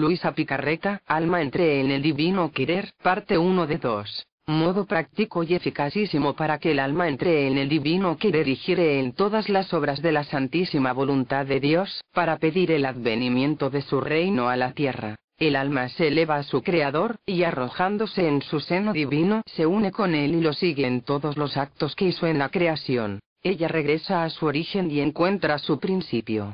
Luisa Picarreta, Alma entre en el divino querer, parte 1 de 2. Modo práctico y eficacísimo para que el alma entre en el divino querer y gire en todas las obras de la santísima voluntad de Dios, para pedir el advenimiento de su reino a la tierra. El alma se eleva a su Creador, y arrojándose en su seno divino, se une con él y lo sigue en todos los actos que hizo en la creación. Ella regresa a su origen y encuentra su principio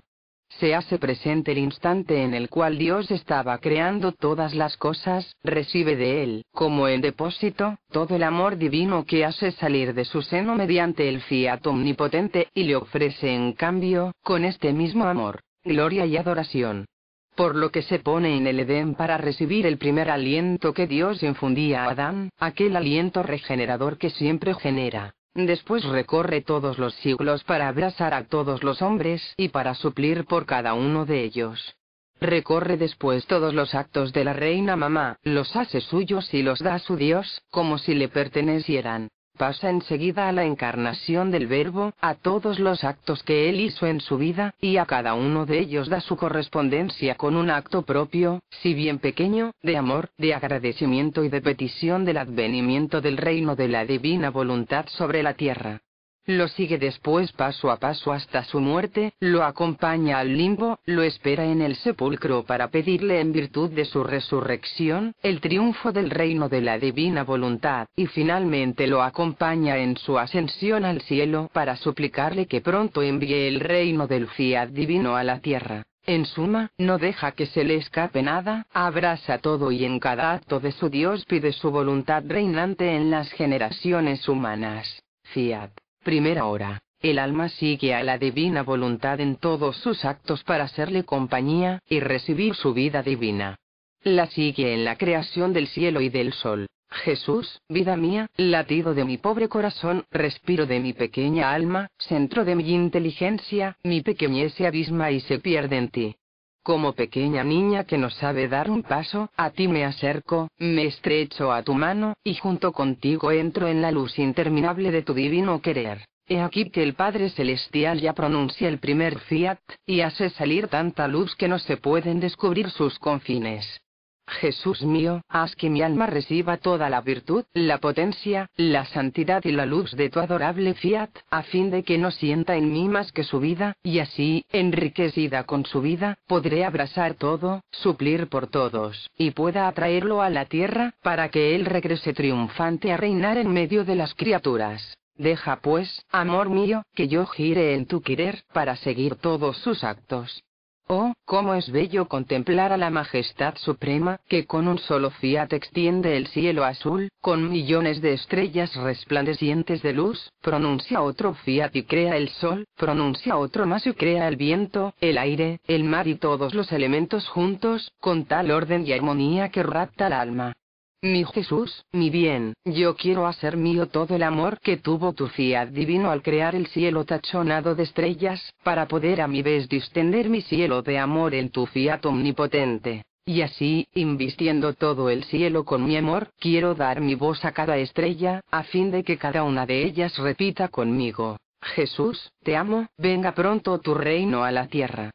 se hace presente el instante en el cual Dios estaba creando todas las cosas, recibe de Él, como en depósito, todo el amor divino que hace salir de su seno mediante el fiat omnipotente y le ofrece en cambio, con este mismo amor, gloria y adoración. Por lo que se pone en el Edén para recibir el primer aliento que Dios infundía a Adán, aquel aliento regenerador que siempre genera. Después recorre todos los siglos para abrazar a todos los hombres y para suplir por cada uno de ellos. Recorre después todos los actos de la reina mamá, los hace suyos y los da a su Dios, como si le pertenecieran pasa enseguida a la encarnación del Verbo, a todos los actos que él hizo en su vida, y a cada uno de ellos da su correspondencia con un acto propio, si bien pequeño, de amor, de agradecimiento y de petición del advenimiento del reino de la divina voluntad sobre la tierra. Lo sigue después paso a paso hasta su muerte, lo acompaña al limbo, lo espera en el sepulcro para pedirle en virtud de su resurrección, el triunfo del reino de la divina voluntad, y finalmente lo acompaña en su ascensión al cielo para suplicarle que pronto envíe el reino del fiat divino a la tierra. En suma, no deja que se le escape nada, abraza todo y en cada acto de su Dios pide su voluntad reinante en las generaciones humanas. Fiat. Primera hora. El alma sigue a la divina voluntad en todos sus actos para hacerle compañía y recibir su vida divina. La sigue en la creación del cielo y del sol. Jesús, vida mía, latido de mi pobre corazón, respiro de mi pequeña alma, centro de mi inteligencia, mi pequeñez se abisma y se pierde en ti. Como pequeña niña que no sabe dar un paso, a ti me acerco, me estrecho a tu mano, y junto contigo entro en la luz interminable de tu divino querer. He aquí que el Padre Celestial ya pronuncia el primer fiat, y hace salir tanta luz que no se pueden descubrir sus confines. Jesús mío, haz que mi alma reciba toda la virtud, la potencia, la santidad y la luz de tu adorable fiat, a fin de que no sienta en mí más que su vida, y así, enriquecida con su vida, podré abrazar todo, suplir por todos, y pueda atraerlo a la tierra, para que él regrese triunfante a reinar en medio de las criaturas. Deja pues, amor mío, que yo gire en tu querer, para seguir todos sus actos. Oh, cómo es bello contemplar a la Majestad Suprema, que con un solo fiat extiende el cielo azul, con millones de estrellas resplandecientes de luz, pronuncia otro fiat y crea el sol, pronuncia otro más y crea el viento, el aire, el mar y todos los elementos juntos, con tal orden y armonía que rapta el alma. Mi Jesús, mi bien, yo quiero hacer mío todo el amor que tuvo tu fiat divino al crear el cielo tachonado de estrellas, para poder a mi vez distender mi cielo de amor en tu fiat omnipotente. Y así, invistiendo todo el cielo con mi amor, quiero dar mi voz a cada estrella, a fin de que cada una de ellas repita conmigo. Jesús, te amo, venga pronto tu reino a la tierra.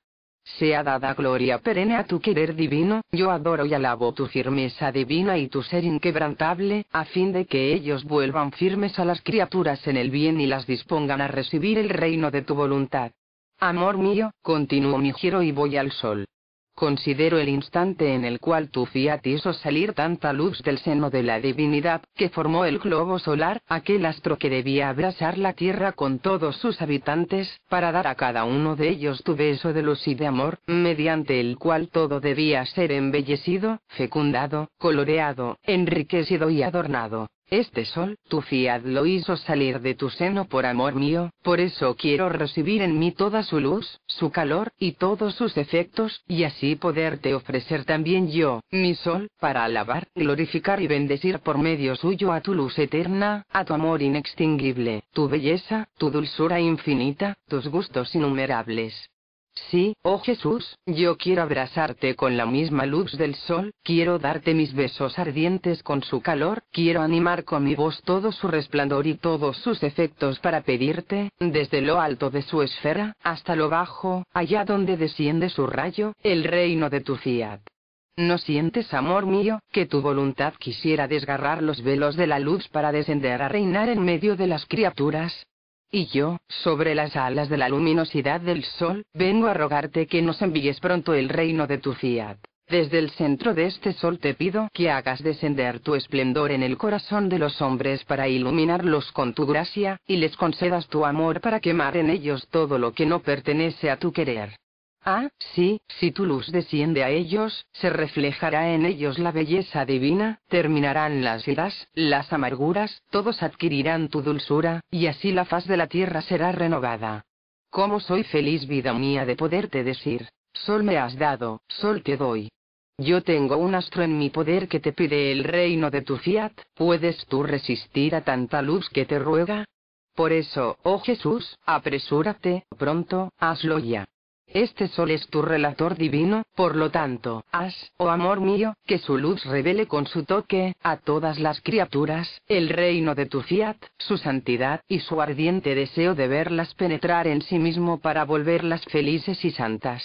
Sea dada gloria perenne a tu querer divino, yo adoro y alabo tu firmeza divina y tu ser inquebrantable, a fin de que ellos vuelvan firmes a las criaturas en el bien y las dispongan a recibir el reino de tu voluntad. Amor mío, continúo mi giro y voy al sol. Considero el instante en el cual tu fiat hizo salir tanta luz del seno de la divinidad, que formó el globo solar, aquel astro que debía abrazar la tierra con todos sus habitantes, para dar a cada uno de ellos tu beso de luz y de amor, mediante el cual todo debía ser embellecido, fecundado, coloreado, enriquecido y adornado. Este sol, tu fiad lo hizo salir de tu seno por amor mío, por eso quiero recibir en mí toda su luz, su calor, y todos sus efectos, y así poderte ofrecer también yo, mi sol, para alabar, glorificar y bendecir por medio suyo a tu luz eterna, a tu amor inextinguible, tu belleza, tu dulzura infinita, tus gustos innumerables, Sí, oh Jesús, yo quiero abrazarte con la misma luz del sol, quiero darte mis besos ardientes con su calor, quiero animar con mi voz todo su resplandor y todos sus efectos para pedirte, desde lo alto de su esfera, hasta lo bajo, allá donde desciende su rayo, el reino de tu fiat. ¿No sientes, amor mío, que tu voluntad quisiera desgarrar los velos de la luz para descender a reinar en medio de las criaturas? Y yo, sobre las alas de la luminosidad del sol, vengo a rogarte que nos envíes pronto el reino de tu fiat. Desde el centro de este sol te pido que hagas descender tu esplendor en el corazón de los hombres para iluminarlos con tu gracia, y les concedas tu amor para quemar en ellos todo lo que no pertenece a tu querer. Ah, sí, si tu luz desciende a ellos, se reflejará en ellos la belleza divina, terminarán las vidas, las amarguras, todos adquirirán tu dulzura, y así la faz de la tierra será renovada. ¿Cómo soy feliz vida mía de poderte decir, sol me has dado, sol te doy? Yo tengo un astro en mi poder que te pide el reino de tu fiat, ¿puedes tú resistir a tanta luz que te ruega? Por eso, oh Jesús, apresúrate, pronto, hazlo ya. Este sol es tu relator divino, por lo tanto, haz, oh amor mío, que su luz revele con su toque, a todas las criaturas, el reino de tu fiat, su santidad, y su ardiente deseo de verlas penetrar en sí mismo para volverlas felices y santas.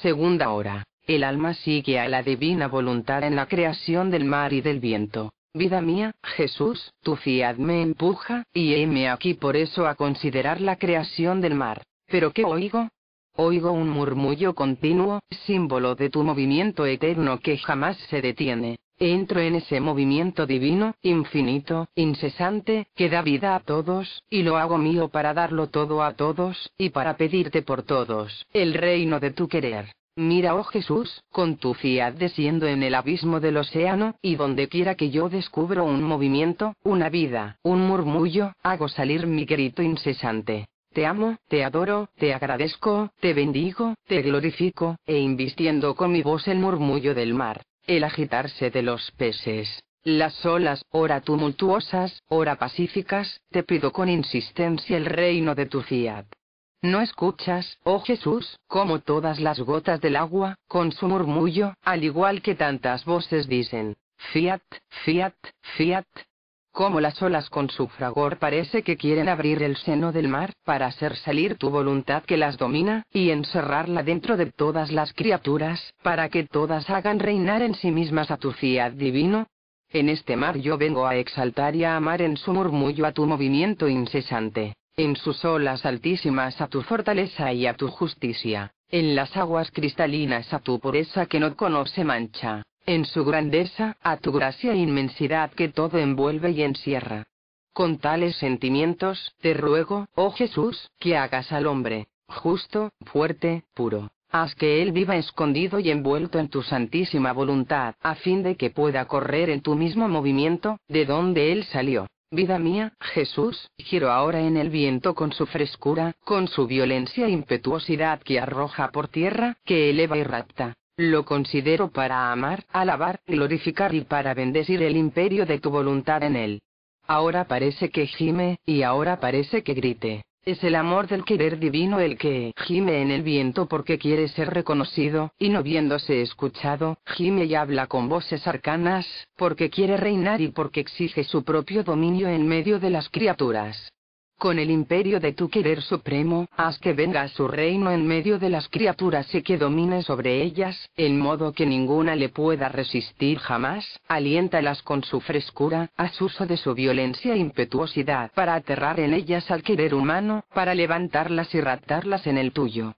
Segunda hora. El alma sigue a la divina voluntad en la creación del mar y del viento. Vida mía, Jesús, tu fiat me empuja, y heme aquí por eso a considerar la creación del mar. ¿Pero qué oigo? Oigo un murmullo continuo, símbolo de tu movimiento eterno que jamás se detiene. Entro en ese movimiento divino, infinito, incesante, que da vida a todos, y lo hago mío para darlo todo a todos, y para pedirte por todos, el reino de tu querer. Mira, oh Jesús, con tu fiat desciendo en el abismo del océano, y donde quiera que yo descubro un movimiento, una vida, un murmullo, hago salir mi grito incesante. Te amo, te adoro, te agradezco, te bendigo, te glorifico, e invistiendo con mi voz el murmullo del mar, el agitarse de los peces, las olas, ora tumultuosas, ora pacíficas, te pido con insistencia el reino de tu fiat. ¿No escuchas, oh Jesús, como todas las gotas del agua, con su murmullo, al igual que tantas voces dicen, Fiat, fiat, fiat, como las olas con su fragor parece que quieren abrir el seno del mar, para hacer salir tu voluntad que las domina, y encerrarla dentro de todas las criaturas, para que todas hagan reinar en sí mismas a tu fiat divino. En este mar yo vengo a exaltar y a amar en su murmullo a tu movimiento incesante, en sus olas altísimas a tu fortaleza y a tu justicia, en las aguas cristalinas a tu pureza que no conoce mancha en su grandeza, a tu gracia e inmensidad que todo envuelve y encierra. Con tales sentimientos, te ruego, oh Jesús, que hagas al hombre, justo, fuerte, puro. Haz que él viva escondido y envuelto en tu santísima voluntad, a fin de que pueda correr en tu mismo movimiento, de donde él salió. Vida mía, Jesús, giro ahora en el viento con su frescura, con su violencia e impetuosidad que arroja por tierra, que eleva y rapta lo considero para amar, alabar, glorificar y para bendecir el imperio de tu voluntad en él. Ahora parece que gime, y ahora parece que grite. Es el amor del querer divino el que gime en el viento porque quiere ser reconocido, y no viéndose escuchado, gime y habla con voces arcanas, porque quiere reinar y porque exige su propio dominio en medio de las criaturas con el imperio de tu querer supremo, haz que venga su reino en medio de las criaturas y que domine sobre ellas, en modo que ninguna le pueda resistir jamás, aliéntalas con su frescura, haz uso de su violencia e impetuosidad para aterrar en ellas al querer humano, para levantarlas y raptarlas en el tuyo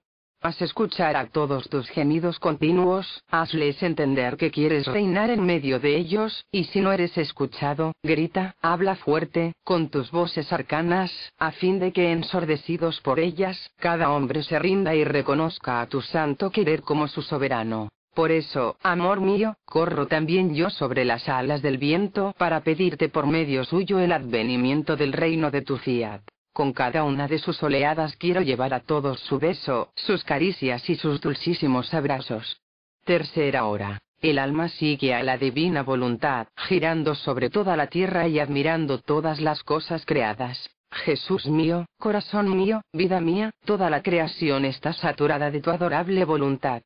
escuchar a todos tus gemidos continuos, hazles entender que quieres reinar en medio de ellos, y si no eres escuchado, grita, habla fuerte, con tus voces arcanas, a fin de que ensordecidos por ellas, cada hombre se rinda y reconozca a tu santo querer como su soberano. Por eso, amor mío, corro también yo sobre las alas del viento para pedirte por medio suyo el advenimiento del reino de tu fiat. Con cada una de sus oleadas quiero llevar a todos su beso, sus caricias y sus dulcísimos abrazos. Tercera hora. El alma sigue a la divina voluntad, girando sobre toda la tierra y admirando todas las cosas creadas. Jesús mío, corazón mío, vida mía, toda la creación está saturada de tu adorable voluntad.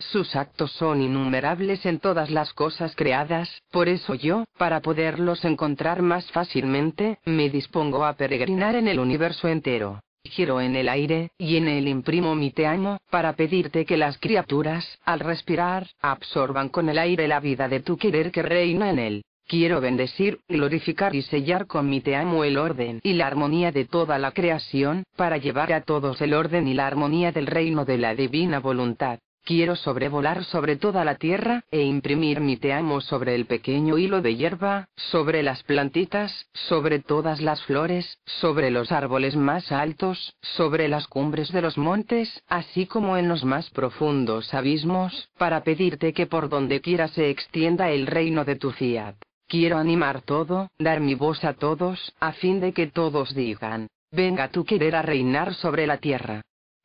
Sus actos son innumerables en todas las cosas creadas, por eso yo, para poderlos encontrar más fácilmente, me dispongo a peregrinar en el universo entero. Giro en el aire, y en él imprimo mi te amo, para pedirte que las criaturas, al respirar, absorban con el aire la vida de tu querer que reina en él. Quiero bendecir, glorificar y sellar con mi te amo el orden y la armonía de toda la creación, para llevar a todos el orden y la armonía del reino de la divina voluntad. Quiero sobrevolar sobre toda la tierra, e imprimir mi te amo sobre el pequeño hilo de hierba, sobre las plantitas, sobre todas las flores, sobre los árboles más altos, sobre las cumbres de los montes, así como en los más profundos abismos, para pedirte que por donde quiera se extienda el reino de tu fiat. Quiero animar todo, dar mi voz a todos, a fin de que todos digan, venga tu querer a reinar sobre la tierra.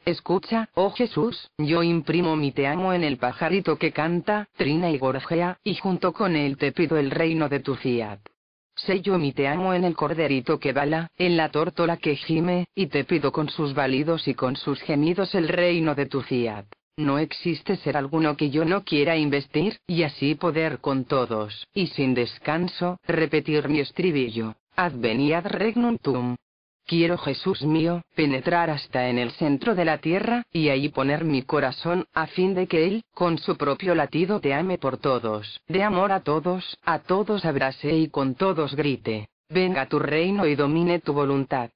Escucha, oh Jesús, yo imprimo mi te amo en el pajarito que canta, trina y gorjea, y junto con él te pido el reino de tu fiat. Sello mi te amo en el corderito que bala, en la tórtola que gime, y te pido con sus balidos y con sus gemidos el reino de tu fiat. No existe ser alguno que yo no quiera investir, y así poder con todos, y sin descanso, repetir mi estribillo. Adveniat regnum tuum. Quiero, Jesús mío, penetrar hasta en el centro de la tierra, y ahí poner mi corazón, a fin de que Él, con su propio latido, te ame por todos, de amor a todos, a todos abrace y con todos grite. Venga tu reino y domine tu voluntad.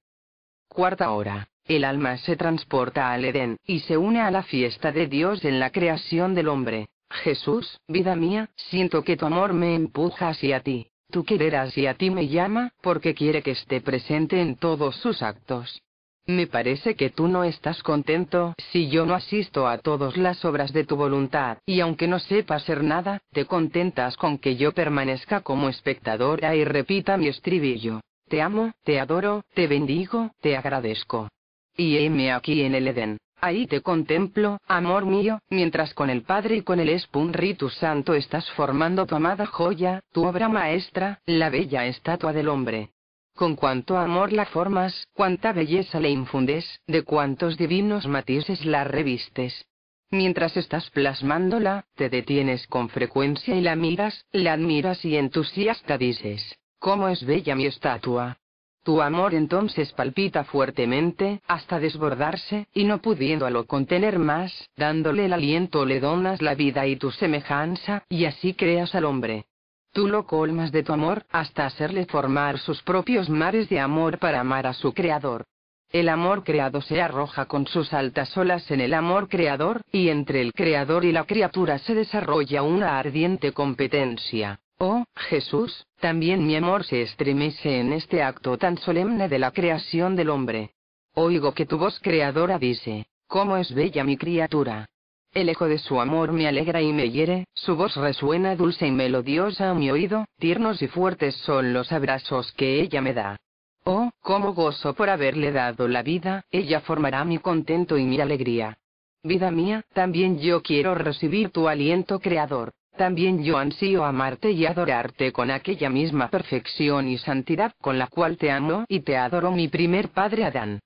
Cuarta hora. El alma se transporta al Edén, y se une a la fiesta de Dios en la creación del hombre. Jesús, vida mía, siento que tu amor me empuja hacia ti. Tú quererás y a ti me llama, porque quiere que esté presente en todos sus actos. Me parece que tú no estás contento si yo no asisto a todas las obras de tu voluntad, y aunque no sepa hacer nada, te contentas con que yo permanezca como espectadora ah, y repita mi estribillo. Te amo, te adoro, te bendigo, te agradezco. Y heme aquí en el Edén. Ahí te contemplo, amor mío, mientras con el Padre y con el Espíritu Santo estás formando tu amada joya, tu obra maestra, la bella estatua del hombre. Con cuánto amor la formas, cuánta belleza le infundes, de cuántos divinos matices la revistes. Mientras estás plasmándola, te detienes con frecuencia y la miras, la admiras y entusiasta dices, ¿cómo es bella mi estatua? Tu amor entonces palpita fuertemente, hasta desbordarse, y no pudiéndolo contener más, dándole el aliento le donas la vida y tu semejanza, y así creas al hombre. Tú lo colmas de tu amor, hasta hacerle formar sus propios mares de amor para amar a su creador. El amor creado se arroja con sus altas olas en el amor creador, y entre el creador y la criatura se desarrolla una ardiente competencia. Oh, Jesús, también mi amor se estremece en este acto tan solemne de la creación del hombre. Oigo que tu voz creadora dice, ¿cómo es bella mi criatura? El eco de su amor me alegra y me hiere, su voz resuena dulce y melodiosa a mi oído, tiernos y fuertes son los abrazos que ella me da. Oh, cómo gozo por haberle dado la vida, ella formará mi contento y mi alegría. Vida mía, también yo quiero recibir tu aliento creador. También yo ansío amarte y adorarte con aquella misma perfección y santidad con la cual te amo y te adoro mi primer padre Adán.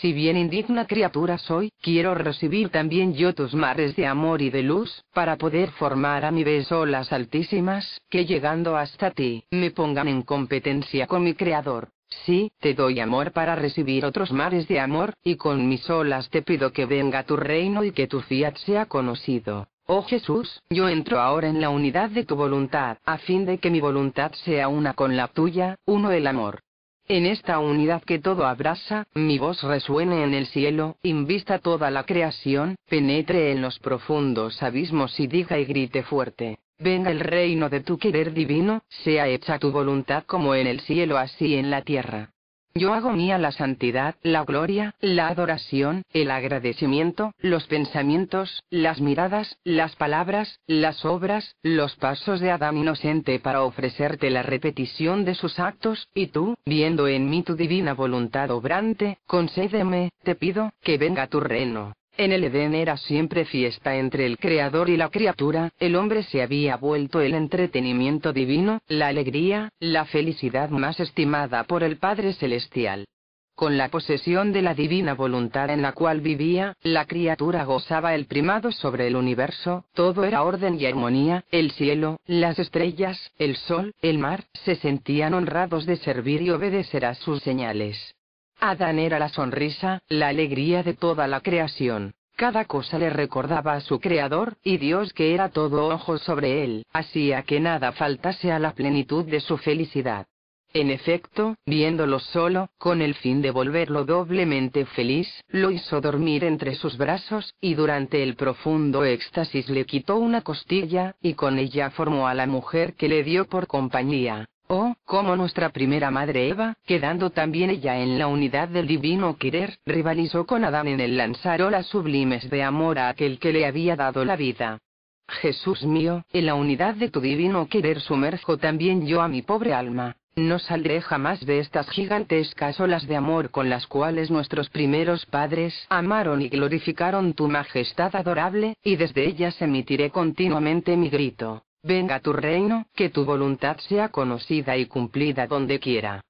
Si bien indigna criatura soy, quiero recibir también yo tus mares de amor y de luz, para poder formar a mi vez olas altísimas, que llegando hasta ti, me pongan en competencia con mi Creador. Sí, te doy amor para recibir otros mares de amor, y con mis olas te pido que venga tu reino y que tu fiat sea conocido. Oh Jesús, yo entro ahora en la unidad de tu voluntad, a fin de que mi voluntad sea una con la tuya, uno el amor. En esta unidad que todo abraza, mi voz resuene en el cielo, invista toda la creación, penetre en los profundos abismos y diga y grite fuerte. Venga el reino de tu querer divino, sea hecha tu voluntad como en el cielo así en la tierra. Yo hago mía la santidad, la gloria, la adoración, el agradecimiento, los pensamientos, las miradas, las palabras, las obras, los pasos de Adán inocente para ofrecerte la repetición de sus actos, y tú, viendo en mí tu divina voluntad obrante, concédeme, te pido, que venga tu reino. En el Edén era siempre fiesta entre el Creador y la criatura, el hombre se había vuelto el entretenimiento divino, la alegría, la felicidad más estimada por el Padre Celestial. Con la posesión de la divina voluntad en la cual vivía, la criatura gozaba el primado sobre el universo, todo era orden y armonía, el cielo, las estrellas, el sol, el mar, se sentían honrados de servir y obedecer a sus señales. Adán era la sonrisa, la alegría de toda la creación. Cada cosa le recordaba a su Creador, y Dios que era todo ojo sobre él, hacía que nada faltase a la plenitud de su felicidad. En efecto, viéndolo solo, con el fin de volverlo doblemente feliz, lo hizo dormir entre sus brazos, y durante el profundo éxtasis le quitó una costilla, y con ella formó a la mujer que le dio por compañía. Oh, como nuestra primera madre Eva, quedando también ella en la unidad del divino querer, rivalizó con Adán en el lanzar olas sublimes de amor a aquel que le había dado la vida. Jesús mío, en la unidad de tu divino querer sumerjo también yo a mi pobre alma. No saldré jamás de estas gigantescas olas de amor con las cuales nuestros primeros padres amaron y glorificaron tu majestad adorable, y desde ellas emitiré continuamente mi grito. Venga tu reino, que tu voluntad sea conocida y cumplida donde quiera.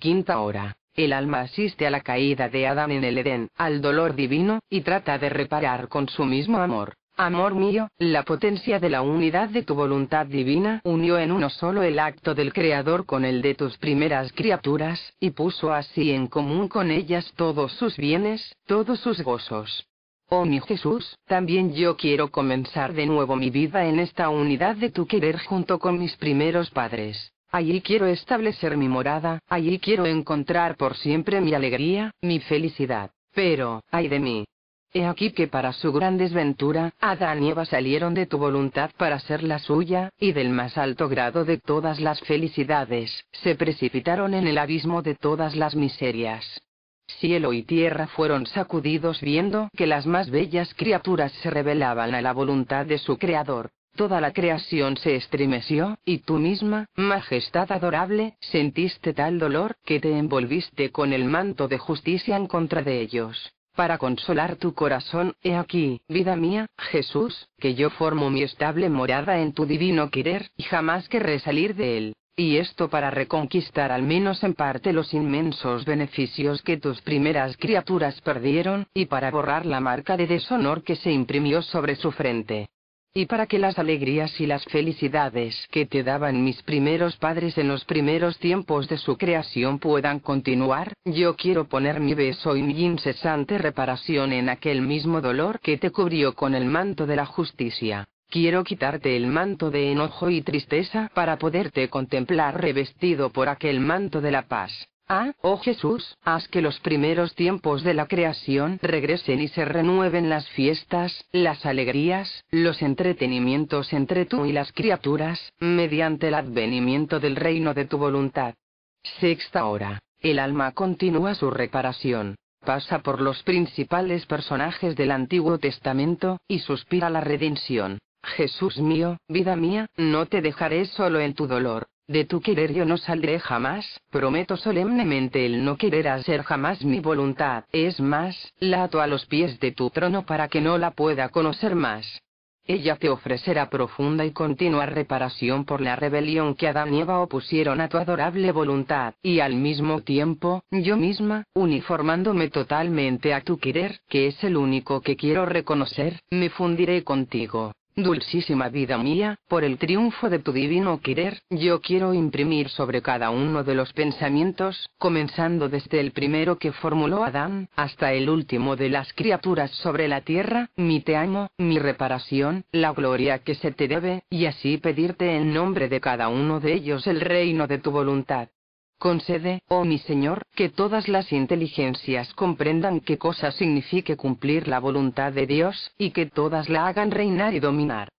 Quinta hora. El alma asiste a la caída de Adán en el Edén, al dolor divino, y trata de reparar con su mismo amor. Amor mío, la potencia de la unidad de tu voluntad divina unió en uno solo el acto del Creador con el de tus primeras criaturas, y puso así en común con ellas todos sus bienes, todos sus gozos. Oh mi Jesús, también yo quiero comenzar de nuevo mi vida en esta unidad de tu querer junto con mis primeros padres. Allí quiero establecer mi morada, allí quiero encontrar por siempre mi alegría, mi felicidad. Pero, ay de mí. He aquí que para su gran desventura, Adán y Eva salieron de tu voluntad para ser la suya, y del más alto grado de todas las felicidades, se precipitaron en el abismo de todas las miserias cielo y tierra fueron sacudidos viendo que las más bellas criaturas se rebelaban a la voluntad de su Creador. Toda la creación se estremeció, y tú misma, majestad adorable, sentiste tal dolor, que te envolviste con el manto de justicia en contra de ellos. Para consolar tu corazón, he aquí, vida mía, Jesús, que yo formo mi estable morada en tu divino querer, y jamás querré salir de él. Y esto para reconquistar al menos en parte los inmensos beneficios que tus primeras criaturas perdieron, y para borrar la marca de deshonor que se imprimió sobre su frente. Y para que las alegrías y las felicidades que te daban mis primeros padres en los primeros tiempos de su creación puedan continuar, yo quiero poner mi beso y mi incesante reparación en aquel mismo dolor que te cubrió con el manto de la justicia. Quiero quitarte el manto de enojo y tristeza para poderte contemplar revestido por aquel manto de la paz. Ah, oh Jesús, haz que los primeros tiempos de la creación regresen y se renueven las fiestas, las alegrías, los entretenimientos entre tú y las criaturas, mediante el advenimiento del reino de tu voluntad. Sexta hora. El alma continúa su reparación. Pasa por los principales personajes del Antiguo Testamento, y suspira la redención. Jesús mío, vida mía, no te dejaré solo en tu dolor. De tu querer yo no saldré jamás, prometo solemnemente el no querer hacer jamás mi voluntad. Es más, la ato a los pies de tu trono para que no la pueda conocer más. Ella te ofrecerá profunda y continua reparación por la rebelión que Adán y Eva opusieron a tu adorable voluntad, y al mismo tiempo, yo misma, uniformándome totalmente a tu querer, que es el único que quiero reconocer, me fundiré contigo. Dulcísima vida mía, por el triunfo de tu divino querer, yo quiero imprimir sobre cada uno de los pensamientos, comenzando desde el primero que formuló Adán, hasta el último de las criaturas sobre la tierra, mi te amo, mi reparación, la gloria que se te debe, y así pedirte en nombre de cada uno de ellos el reino de tu voluntad. Concede, oh mi Señor, que todas las inteligencias comprendan qué cosa signifique cumplir la voluntad de Dios, y que todas la hagan reinar y dominar.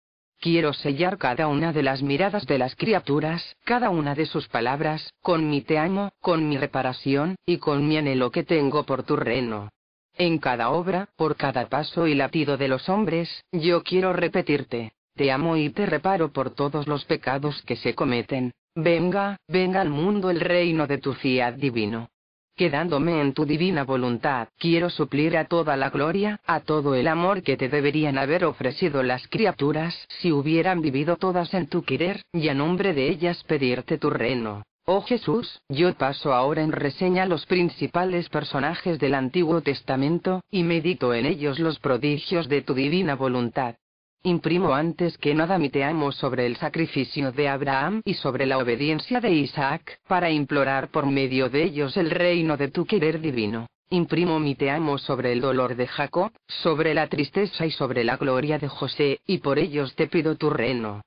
Quiero sellar cada una de las miradas de las criaturas, cada una de sus palabras, con mi te amo, con mi reparación, y con mi anhelo que tengo por tu reino. En cada obra, por cada paso y latido de los hombres, yo quiero repetirte. Te amo y te reparo por todos los pecados que se cometen. Venga, venga al mundo el reino de tu fiat divino. Quedándome en tu divina voluntad, quiero suplir a toda la gloria, a todo el amor que te deberían haber ofrecido las criaturas si hubieran vivido todas en tu querer, y a nombre de ellas pedirte tu reino. Oh Jesús, yo paso ahora en reseña los principales personajes del Antiguo Testamento, y medito en ellos los prodigios de tu divina voluntad. Imprimo antes que nada mi te amo sobre el sacrificio de Abraham y sobre la obediencia de Isaac, para implorar por medio de ellos el reino de tu querer divino. Imprimo mi te amo sobre el dolor de Jacob, sobre la tristeza y sobre la gloria de José, y por ellos te pido tu reino.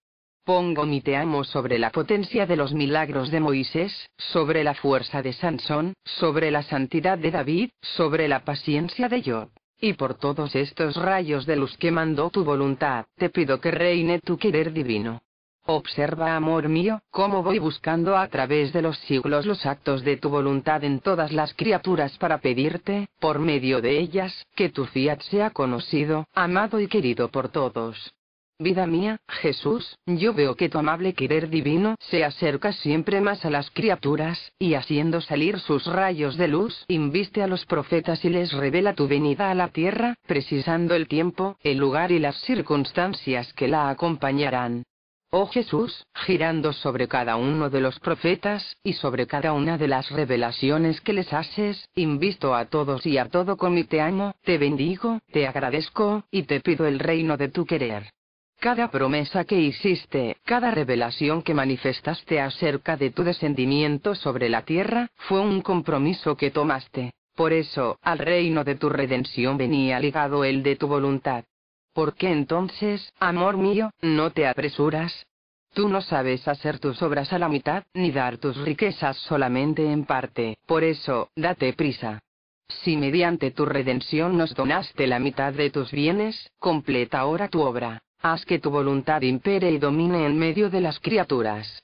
Pongo mi te amo sobre la potencia de los milagros de Moisés, sobre la fuerza de Sansón, sobre la santidad de David, sobre la paciencia de Job y por todos estos rayos de luz que mandó tu voluntad, te pido que reine tu querer divino. Observa, amor mío, cómo voy buscando a través de los siglos los actos de tu voluntad en todas las criaturas para pedirte, por medio de ellas, que tu fiat sea conocido, amado y querido por todos. Vida mía, Jesús, yo veo que tu amable querer divino se acerca siempre más a las criaturas, y haciendo salir sus rayos de luz, inviste a los profetas y les revela tu venida a la tierra, precisando el tiempo, el lugar y las circunstancias que la acompañarán. Oh Jesús, girando sobre cada uno de los profetas, y sobre cada una de las revelaciones que les haces, invisto a todos y a todo con mi te amo, te bendigo, te agradezco, y te pido el reino de tu querer. Cada promesa que hiciste, cada revelación que manifestaste acerca de tu descendimiento sobre la tierra, fue un compromiso que tomaste. Por eso, al reino de tu redención venía ligado el de tu voluntad. ¿Por qué entonces, amor mío, no te apresuras? Tú no sabes hacer tus obras a la mitad, ni dar tus riquezas solamente en parte, por eso, date prisa. Si mediante tu redención nos donaste la mitad de tus bienes, completa ahora tu obra, Haz que tu voluntad impere y domine en medio de las criaturas.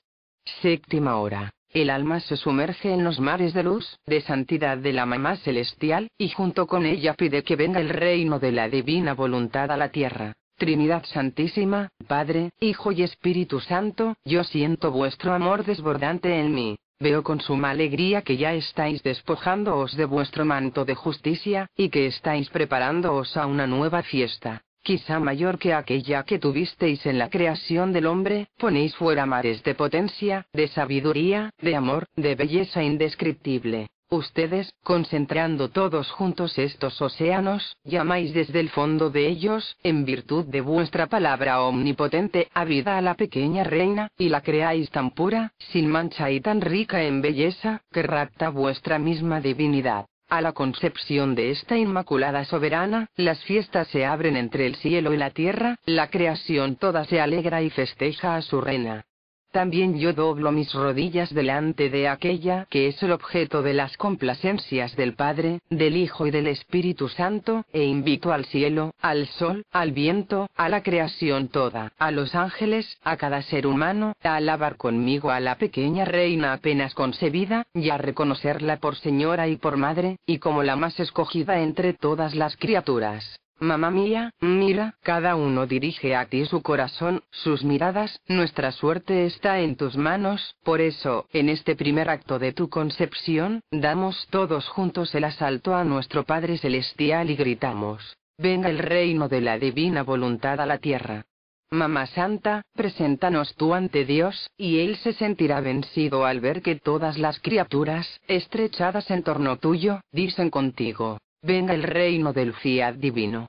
Séptima hora. El alma se sumerge en los mares de luz, de santidad de la mamá celestial, y junto con ella pide que venga el reino de la divina voluntad a la tierra. Trinidad Santísima, Padre, Hijo y Espíritu Santo, yo siento vuestro amor desbordante en mí. Veo con suma alegría que ya estáis despojándoos de vuestro manto de justicia, y que estáis preparándoos a una nueva fiesta quizá mayor que aquella que tuvisteis en la creación del hombre, ponéis fuera mares de potencia, de sabiduría, de amor, de belleza indescriptible. Ustedes, concentrando todos juntos estos océanos, llamáis desde el fondo de ellos, en virtud de vuestra palabra omnipotente, a vida a la pequeña reina, y la creáis tan pura, sin mancha y tan rica en belleza, que rapta vuestra misma divinidad. A la concepción de esta Inmaculada Soberana, las fiestas se abren entre el cielo y la tierra, la creación toda se alegra y festeja a su reina. También yo doblo mis rodillas delante de aquella que es el objeto de las complacencias del Padre, del Hijo y del Espíritu Santo, e invito al cielo, al sol, al viento, a la creación toda, a los ángeles, a cada ser humano, a alabar conmigo a la pequeña reina apenas concebida, y a reconocerla por señora y por madre, y como la más escogida entre todas las criaturas. Mamá mía, mira, cada uno dirige a ti su corazón, sus miradas, nuestra suerte está en tus manos, por eso, en este primer acto de tu concepción, damos todos juntos el asalto a nuestro Padre Celestial y gritamos, venga el reino de la divina voluntad a la tierra. Mamá Santa, preséntanos tú ante Dios, y Él se sentirá vencido al ver que todas las criaturas, estrechadas en torno tuyo, dicen contigo, Venga el reino del fiat divino.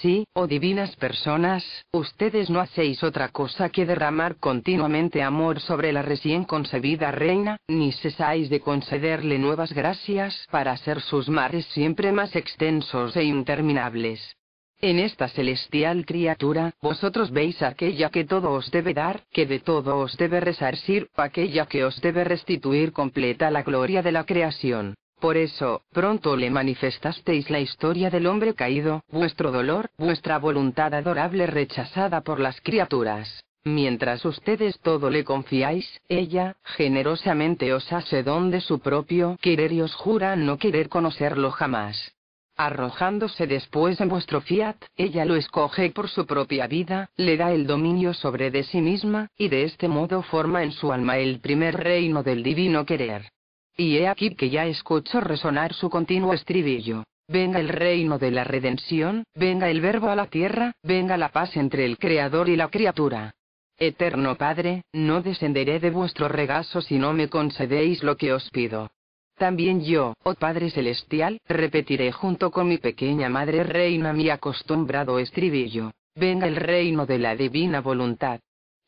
Sí, oh divinas personas, ustedes no hacéis otra cosa que derramar continuamente amor sobre la recién concebida reina, ni cesáis de concederle nuevas gracias para hacer sus mares siempre más extensos e interminables. En esta celestial criatura, vosotros veis aquella que todo os debe dar, que de todo os debe resarcir, aquella que os debe restituir completa la gloria de la creación. Por eso, pronto le manifestasteis la historia del hombre caído, vuestro dolor, vuestra voluntad adorable rechazada por las criaturas. Mientras ustedes todo le confiáis, ella, generosamente os hace don de su propio querer y os jura no querer conocerlo jamás. Arrojándose después en vuestro fiat, ella lo escoge por su propia vida, le da el dominio sobre de sí misma, y de este modo forma en su alma el primer reino del divino querer. Y he aquí que ya escucho resonar su continuo estribillo. Venga el reino de la redención, venga el verbo a la tierra, venga la paz entre el Creador y la criatura. Eterno Padre, no descenderé de vuestro regazo si no me concedéis lo que os pido. También yo, oh Padre Celestial, repetiré junto con mi pequeña Madre Reina mi acostumbrado estribillo. Venga el reino de la divina voluntad.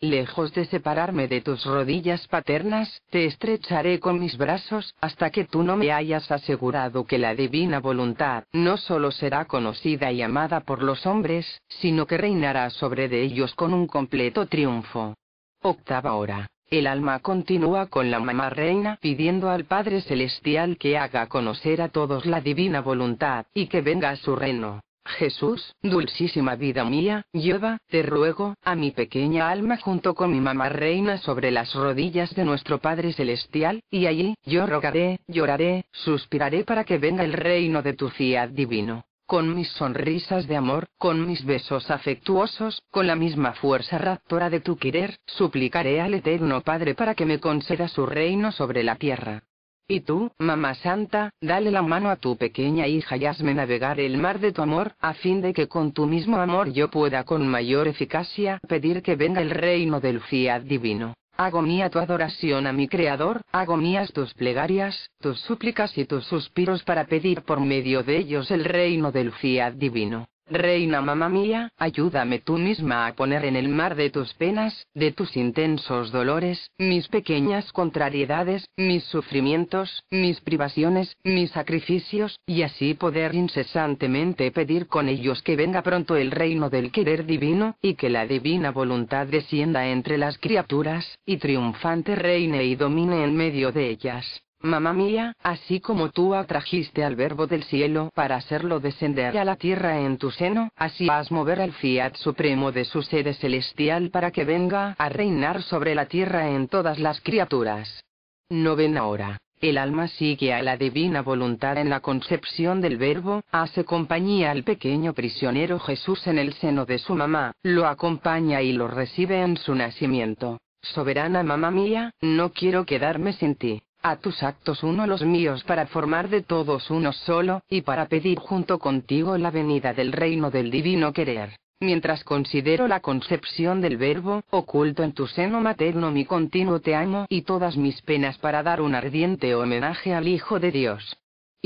Lejos de separarme de tus rodillas paternas, te estrecharé con mis brazos hasta que tú no me hayas asegurado que la divina voluntad no solo será conocida y amada por los hombres, sino que reinará sobre de ellos con un completo triunfo. Octava hora. El alma continúa con la mamá reina pidiendo al Padre Celestial que haga conocer a todos la divina voluntad y que venga a su reino. Jesús, dulcísima vida mía, lleva, te ruego, a mi pequeña alma junto con mi mamá reina sobre las rodillas de nuestro Padre Celestial, y allí, yo rogaré, lloraré, suspiraré para que venga el reino de tu fiat divino. Con mis sonrisas de amor, con mis besos afectuosos, con la misma fuerza raptora de tu querer, suplicaré al Eterno Padre para que me conceda su reino sobre la tierra. Y tú, mamá santa, dale la mano a tu pequeña hija y hazme navegar el mar de tu amor, a fin de que con tu mismo amor yo pueda con mayor eficacia pedir que venga el reino del fiat divino. Hago mía tu adoración a mi Creador, hago mías tus plegarias, tus súplicas y tus suspiros para pedir por medio de ellos el reino del fiat divino. Reina mamá mía, ayúdame tú misma a poner en el mar de tus penas, de tus intensos dolores, mis pequeñas contrariedades, mis sufrimientos, mis privaciones, mis sacrificios, y así poder incesantemente pedir con ellos que venga pronto el reino del querer divino, y que la divina voluntad descienda entre las criaturas, y triunfante reine y domine en medio de ellas. Mamá mía, así como tú atrajiste al Verbo del cielo para hacerlo descender a la tierra en tu seno, así haz mover al Fiat Supremo de su sede celestial para que venga a reinar sobre la tierra en todas las criaturas. No ven ahora. El alma sigue a la divina voluntad en la concepción del Verbo, hace compañía al pequeño prisionero Jesús en el seno de su mamá, lo acompaña y lo recibe en su nacimiento. Soberana mamá mía, no quiero quedarme sin ti a tus actos uno los míos para formar de todos uno solo, y para pedir junto contigo la venida del reino del divino querer. Mientras considero la concepción del verbo, oculto en tu seno materno mi continuo te amo y todas mis penas para dar un ardiente homenaje al Hijo de Dios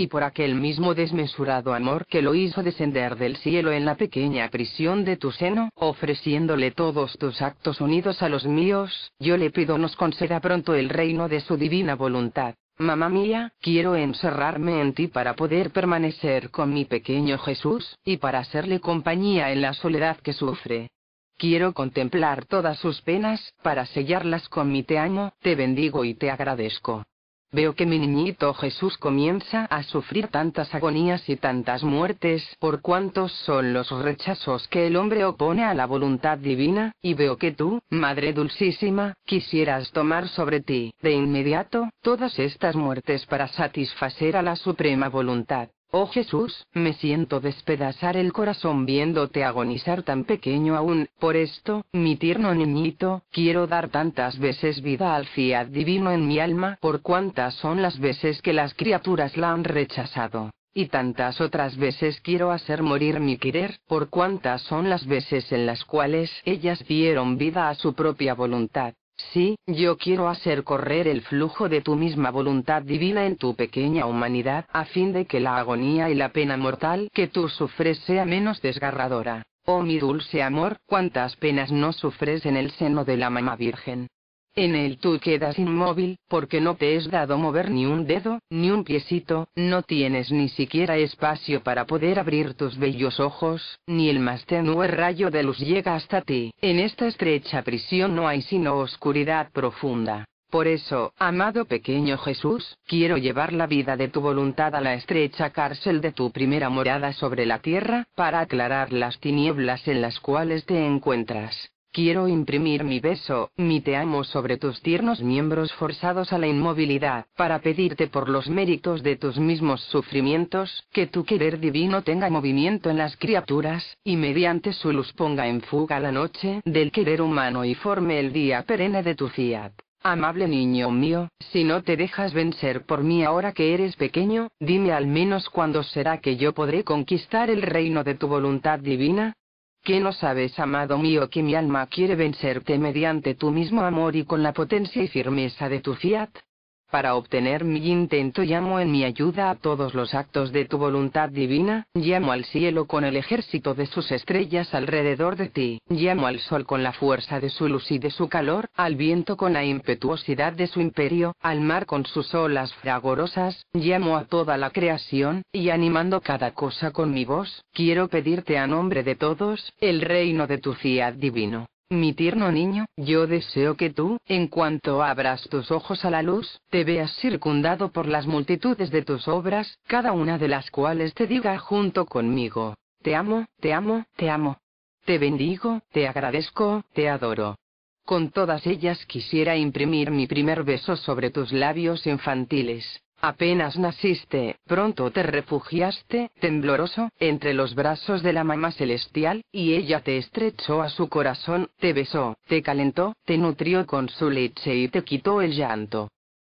y por aquel mismo desmesurado amor que lo hizo descender del cielo en la pequeña prisión de tu seno, ofreciéndole todos tus actos unidos a los míos, yo le pido nos conceda pronto el reino de su divina voluntad. Mamá mía, quiero encerrarme en ti para poder permanecer con mi pequeño Jesús, y para hacerle compañía en la soledad que sufre. Quiero contemplar todas sus penas, para sellarlas con mi te amo, te bendigo y te agradezco. Veo que mi niñito Jesús comienza a sufrir tantas agonías y tantas muertes por cuantos son los rechazos que el hombre opone a la voluntad divina, y veo que tú, Madre Dulcísima, quisieras tomar sobre ti, de inmediato, todas estas muertes para satisfacer a la suprema voluntad. Oh Jesús, me siento despedazar el corazón viéndote agonizar tan pequeño aún, por esto, mi tierno niñito, quiero dar tantas veces vida al fiat divino en mi alma, por cuantas son las veces que las criaturas la han rechazado. Y tantas otras veces quiero hacer morir mi querer, por cuantas son las veces en las cuales ellas dieron vida a su propia voluntad. Sí, yo quiero hacer correr el flujo de tu misma voluntad divina en tu pequeña humanidad, a fin de que la agonía y la pena mortal que tú sufres sea menos desgarradora. Oh mi dulce amor, cuántas penas no sufres en el seno de la mamá virgen. En él tú quedas inmóvil, porque no te es dado mover ni un dedo, ni un piecito, no tienes ni siquiera espacio para poder abrir tus bellos ojos, ni el más tenue rayo de luz llega hasta ti. En esta estrecha prisión no hay sino oscuridad profunda. Por eso, amado pequeño Jesús, quiero llevar la vida de tu voluntad a la estrecha cárcel de tu primera morada sobre la tierra, para aclarar las tinieblas en las cuales te encuentras. Quiero imprimir mi beso, mi te amo sobre tus tiernos miembros forzados a la inmovilidad, para pedirte por los méritos de tus mismos sufrimientos, que tu querer divino tenga movimiento en las criaturas, y mediante su luz ponga en fuga la noche del querer humano y forme el día perenne de tu fiat. Amable niño mío, si no te dejas vencer por mí ahora que eres pequeño, dime al menos cuándo será que yo podré conquistar el reino de tu voluntad divina, ¿Qué no sabes, amado mío, que mi alma quiere vencerte mediante tu mismo amor y con la potencia y firmeza de tu fiat? Para obtener mi intento llamo en mi ayuda a todos los actos de tu voluntad divina, llamo al cielo con el ejército de sus estrellas alrededor de ti, llamo al sol con la fuerza de su luz y de su calor, al viento con la impetuosidad de su imperio, al mar con sus olas fragorosas, llamo a toda la creación, y animando cada cosa con mi voz, quiero pedirte a nombre de todos, el reino de tu fiat divino. Mi tierno niño, yo deseo que tú, en cuanto abras tus ojos a la luz, te veas circundado por las multitudes de tus obras, cada una de las cuales te diga junto conmigo, te amo, te amo, te amo. Te bendigo, te agradezco, te adoro. Con todas ellas quisiera imprimir mi primer beso sobre tus labios infantiles, Apenas naciste, pronto te refugiaste, tembloroso, entre los brazos de la mamá celestial, y ella te estrechó a su corazón, te besó, te calentó, te nutrió con su leche y te quitó el llanto.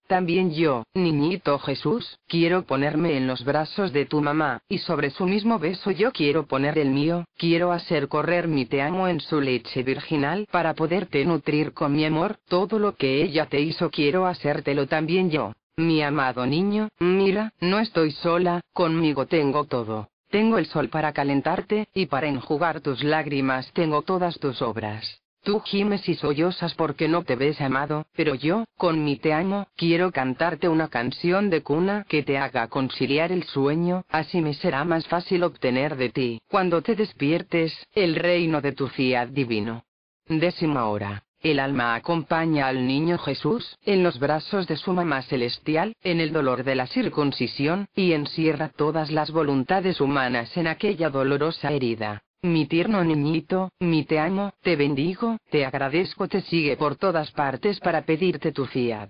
También yo, niñito Jesús, quiero ponerme en los brazos de tu mamá, y sobre su mismo beso yo quiero poner el mío, quiero hacer correr mi te amo en su leche virginal para poderte nutrir con mi amor, todo lo que ella te hizo quiero hacértelo también yo. Mi amado niño, mira, no estoy sola, conmigo tengo todo. Tengo el sol para calentarte, y para enjugar tus lágrimas tengo todas tus obras. Tú gimes y sollozas porque no te ves amado, pero yo, con mi te amo, quiero cantarte una canción de cuna que te haga conciliar el sueño, así me será más fácil obtener de ti, cuando te despiertes, el reino de tu fiat divino. Décima hora. El alma acompaña al niño Jesús, en los brazos de su mamá celestial, en el dolor de la circuncisión, y encierra todas las voluntades humanas en aquella dolorosa herida. Mi tierno niñito, mi te amo, te bendigo, te agradezco, te sigue por todas partes para pedirte tu fiat.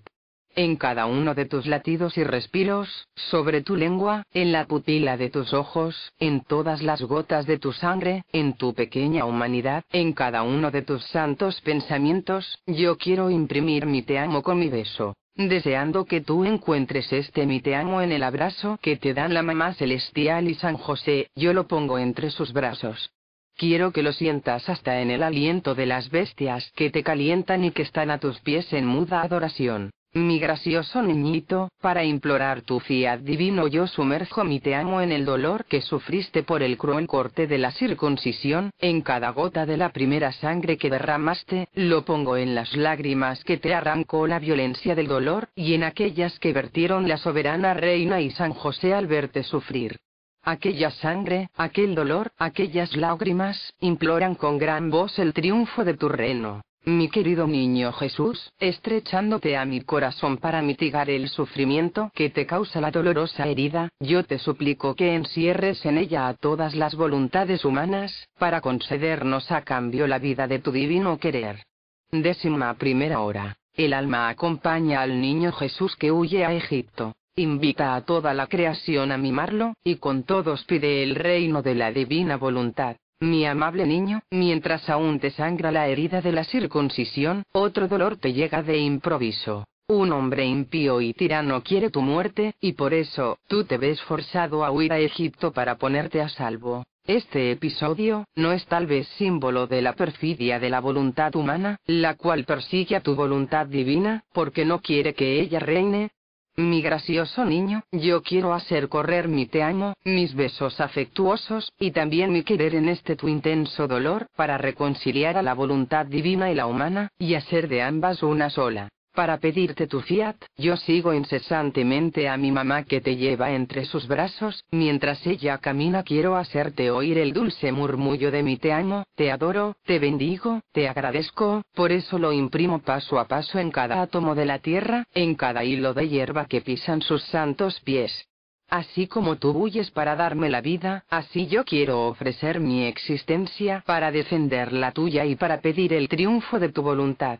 En cada uno de tus latidos y respiros, sobre tu lengua, en la pupila de tus ojos, en todas las gotas de tu sangre, en tu pequeña humanidad, en cada uno de tus santos pensamientos, yo quiero imprimir mi te amo con mi beso deseando que tú encuentres este mi te amo en el abrazo que te dan la mamá celestial y San José, yo lo pongo entre sus brazos. Quiero que lo sientas hasta en el aliento de las bestias que te calientan y que están a tus pies en muda adoración. Mi gracioso niñito, para implorar tu fiat divino yo sumerjo mi te amo en el dolor que sufriste por el cruel corte de la circuncisión, en cada gota de la primera sangre que derramaste, lo pongo en las lágrimas que te arrancó la violencia del dolor, y en aquellas que vertieron la soberana reina y San José al verte sufrir. Aquella sangre, aquel dolor, aquellas lágrimas, imploran con gran voz el triunfo de tu reino. Mi querido niño Jesús, estrechándote a mi corazón para mitigar el sufrimiento que te causa la dolorosa herida, yo te suplico que encierres en ella a todas las voluntades humanas, para concedernos a cambio la vida de tu divino querer. Décima primera hora. El alma acompaña al niño Jesús que huye a Egipto. Invita a toda la creación a mimarlo, y con todos pide el reino de la divina voluntad. Mi amable niño, mientras aún te sangra la herida de la circuncisión, otro dolor te llega de improviso. Un hombre impío y tirano quiere tu muerte, y por eso, tú te ves forzado a huir a Egipto para ponerte a salvo. Este episodio, ¿no es tal vez símbolo de la perfidia de la voluntad humana, la cual persigue a tu voluntad divina, porque no quiere que ella reine? Mi gracioso niño, yo quiero hacer correr mi te amo, mis besos afectuosos, y también mi querer en este tu intenso dolor, para reconciliar a la voluntad divina y la humana, y hacer de ambas una sola para pedirte tu fiat, yo sigo incesantemente a mi mamá que te lleva entre sus brazos, mientras ella camina quiero hacerte oír el dulce murmullo de mi te amo, te adoro, te bendigo, te agradezco, por eso lo imprimo paso a paso en cada átomo de la tierra, en cada hilo de hierba que pisan sus santos pies. Así como tú huyes para darme la vida, así yo quiero ofrecer mi existencia para defender la tuya y para pedir el triunfo de tu voluntad.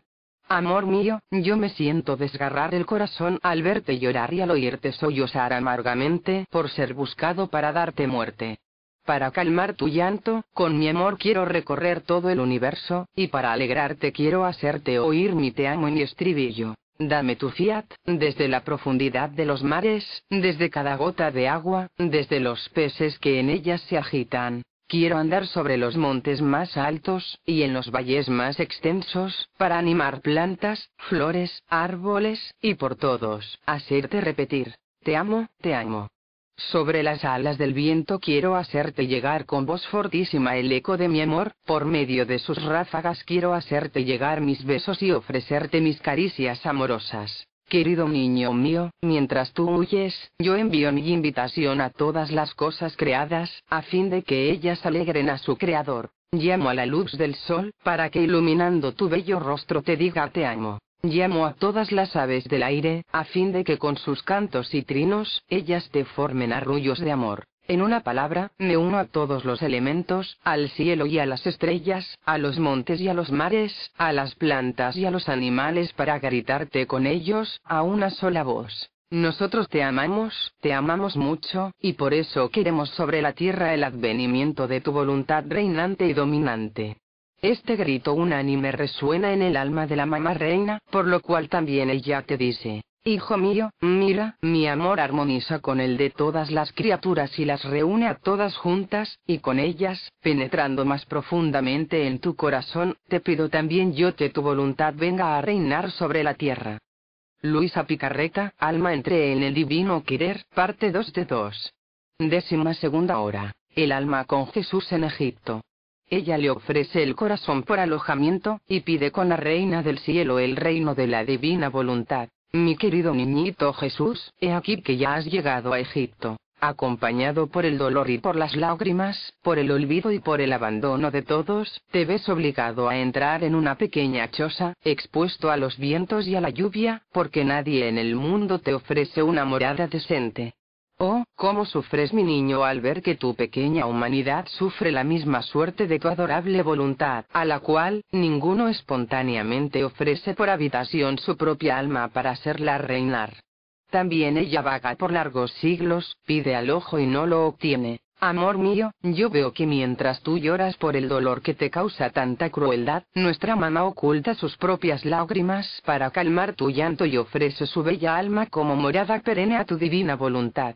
Amor mío, yo me siento desgarrar el corazón al verte llorar y al oírte sollozar amargamente por ser buscado para darte muerte. Para calmar tu llanto, con mi amor quiero recorrer todo el universo, y para alegrarte quiero hacerte oír mi te amo en mi estribillo. Dame tu fiat, desde la profundidad de los mares, desde cada gota de agua, desde los peces que en ellas se agitan. Quiero andar sobre los montes más altos, y en los valles más extensos, para animar plantas, flores, árboles, y por todos, hacerte repetir. Te amo, te amo. Sobre las alas del viento quiero hacerte llegar con voz fortísima el eco de mi amor, por medio de sus ráfagas quiero hacerte llegar mis besos y ofrecerte mis caricias amorosas. Querido niño mío, mientras tú huyes, yo envío mi invitación a todas las cosas creadas, a fin de que ellas alegren a su Creador. Llamo a la luz del sol, para que iluminando tu bello rostro te diga te amo. Llamo a todas las aves del aire, a fin de que con sus cantos y trinos, ellas te formen arrullos de amor. En una palabra, me uno a todos los elementos, al cielo y a las estrellas, a los montes y a los mares, a las plantas y a los animales para gritarte con ellos, a una sola voz. Nosotros te amamos, te amamos mucho, y por eso queremos sobre la tierra el advenimiento de tu voluntad reinante y dominante. Este grito unánime resuena en el alma de la mamá reina, por lo cual también ella te dice, Hijo mío, mira, mi amor armoniza con el de todas las criaturas y las reúne a todas juntas, y con ellas, penetrando más profundamente en tu corazón, te pido también yo que tu voluntad venga a reinar sobre la tierra. Luisa Picarreta, Alma entre en el divino querer, parte 2 de 2. Décima segunda hora. El alma con Jesús en Egipto. Ella le ofrece el corazón por alojamiento, y pide con la reina del cielo el reino de la divina voluntad. Mi querido niñito Jesús, he aquí que ya has llegado a Egipto, acompañado por el dolor y por las lágrimas, por el olvido y por el abandono de todos, te ves obligado a entrar en una pequeña choza, expuesto a los vientos y a la lluvia, porque nadie en el mundo te ofrece una morada decente. Oh, cómo sufres mi niño al ver que tu pequeña humanidad sufre la misma suerte de tu adorable voluntad, a la cual, ninguno espontáneamente ofrece por habitación su propia alma para hacerla reinar. También ella vaga por largos siglos, pide al ojo y no lo obtiene. Amor mío, yo veo que mientras tú lloras por el dolor que te causa tanta crueldad, nuestra mamá oculta sus propias lágrimas para calmar tu llanto y ofrece su bella alma como morada perenne a tu divina voluntad.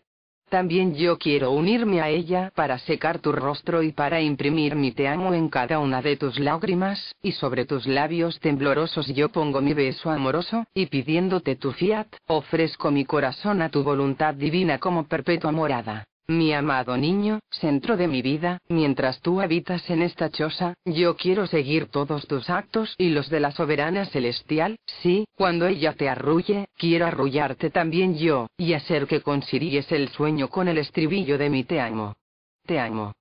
También yo quiero unirme a ella para secar tu rostro y para imprimir mi te amo en cada una de tus lágrimas, y sobre tus labios temblorosos yo pongo mi beso amoroso, y pidiéndote tu fiat, ofrezco mi corazón a tu voluntad divina como perpetua morada. Mi amado niño, centro de mi vida, mientras tú habitas en esta choza, yo quiero seguir todos tus actos y los de la soberana celestial, sí, cuando ella te arrulle, quiero arrullarte también yo, y hacer que consigues el sueño con el estribillo de mi te amo. Te amo.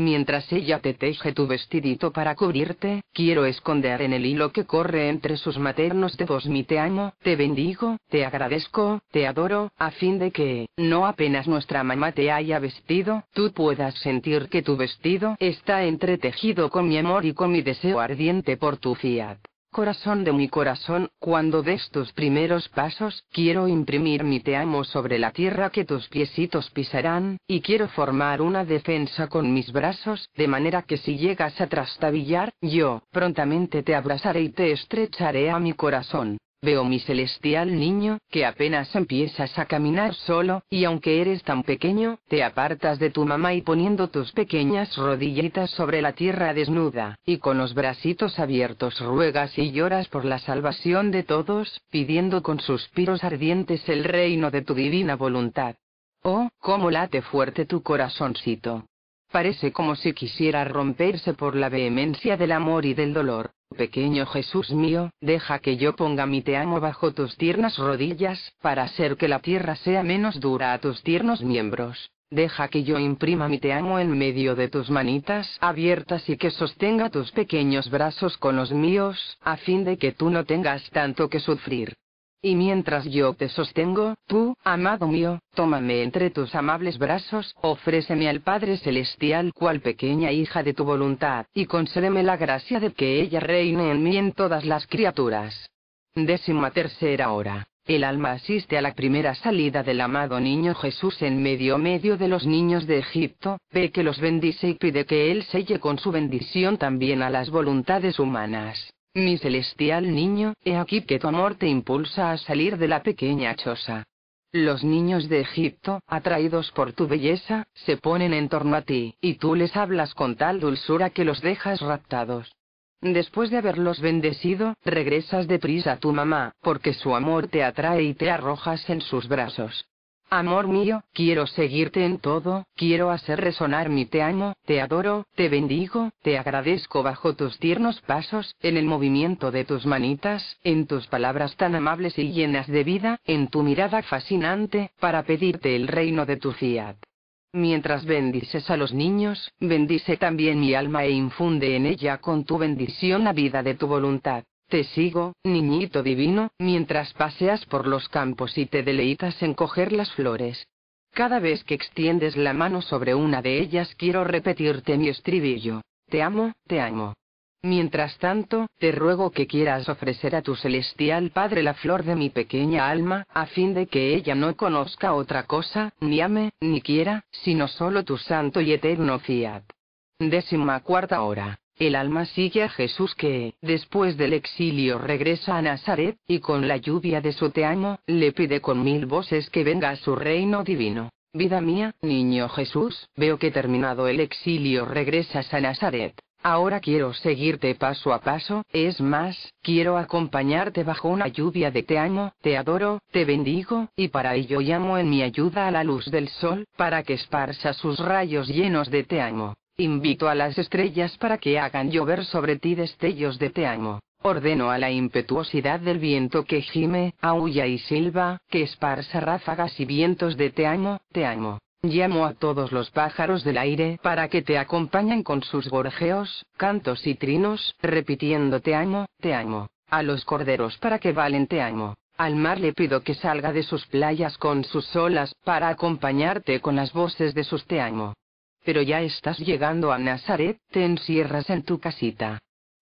Mientras ella te teje tu vestidito para cubrirte, quiero esconder en el hilo que corre entre sus maternos vos mi te amo, te bendigo, te agradezco, te adoro, a fin de que, no apenas nuestra mamá te haya vestido, tú puedas sentir que tu vestido está entretejido con mi amor y con mi deseo ardiente por tu fiat. Corazón de mi corazón, cuando des tus primeros pasos, quiero imprimir mi te amo sobre la tierra que tus piecitos pisarán, y quiero formar una defensa con mis brazos, de manera que si llegas a trastabillar, yo, prontamente te abrazaré y te estrecharé a mi corazón. Veo mi celestial niño, que apenas empiezas a caminar solo, y aunque eres tan pequeño, te apartas de tu mamá y poniendo tus pequeñas rodillitas sobre la tierra desnuda, y con los bracitos abiertos ruegas y lloras por la salvación de todos, pidiendo con suspiros ardientes el reino de tu divina voluntad. Oh, cómo late fuerte tu corazoncito. Parece como si quisiera romperse por la vehemencia del amor y del dolor. Pequeño Jesús mío, deja que yo ponga mi te amo bajo tus tiernas rodillas, para hacer que la tierra sea menos dura a tus tiernos miembros. Deja que yo imprima mi te amo en medio de tus manitas abiertas y que sostenga tus pequeños brazos con los míos, a fin de que tú no tengas tanto que sufrir. Y mientras yo te sostengo, tú, amado mío, tómame entre tus amables brazos, ofréceme al Padre Celestial cual pequeña hija de tu voluntad, y concédeme la gracia de que ella reine en mí en todas las criaturas. Décima tercera hora. El alma asiste a la primera salida del amado niño Jesús en medio medio de los niños de Egipto, ve que los bendice y pide que él selle con su bendición también a las voluntades humanas. Mi celestial niño, he aquí que tu amor te impulsa a salir de la pequeña choza. Los niños de Egipto, atraídos por tu belleza, se ponen en torno a ti, y tú les hablas con tal dulzura que los dejas raptados. Después de haberlos bendecido, regresas deprisa a tu mamá, porque su amor te atrae y te arrojas en sus brazos. Amor mío, quiero seguirte en todo, quiero hacer resonar mi te amo, te adoro, te bendigo, te agradezco bajo tus tiernos pasos, en el movimiento de tus manitas, en tus palabras tan amables y llenas de vida, en tu mirada fascinante, para pedirte el reino de tu fiat. Mientras bendices a los niños, bendice también mi alma e infunde en ella con tu bendición la vida de tu voluntad. Te sigo, niñito divino, mientras paseas por los campos y te deleitas en coger las flores. Cada vez que extiendes la mano sobre una de ellas quiero repetirte mi estribillo. Te amo, te amo. Mientras tanto, te ruego que quieras ofrecer a tu celestial Padre la flor de mi pequeña alma, a fin de que ella no conozca otra cosa, ni ame, ni quiera, sino solo tu santo y eterno fiat. Décima cuarta hora. El alma sigue a Jesús que, después del exilio, regresa a Nazaret, y con la lluvia de su te amo, le pide con mil voces que venga a su reino divino. Vida mía, niño Jesús, veo que terminado el exilio regresas a Nazaret. Ahora quiero seguirte paso a paso, es más, quiero acompañarte bajo una lluvia de te amo, te adoro, te bendigo, y para ello llamo en mi ayuda a la luz del sol, para que esparza sus rayos llenos de te amo. Invito a las estrellas para que hagan llover sobre ti destellos de te amo. Ordeno a la impetuosidad del viento que gime, aulla y silba, que esparza ráfagas y vientos de te amo, te amo. Llamo a todos los pájaros del aire para que te acompañen con sus gorjeos, cantos y trinos, repitiendo te amo, te amo. A los corderos para que valen te amo. Al mar le pido que salga de sus playas con sus olas, para acompañarte con las voces de sus te amo pero ya estás llegando a Nazaret, te encierras en tu casita.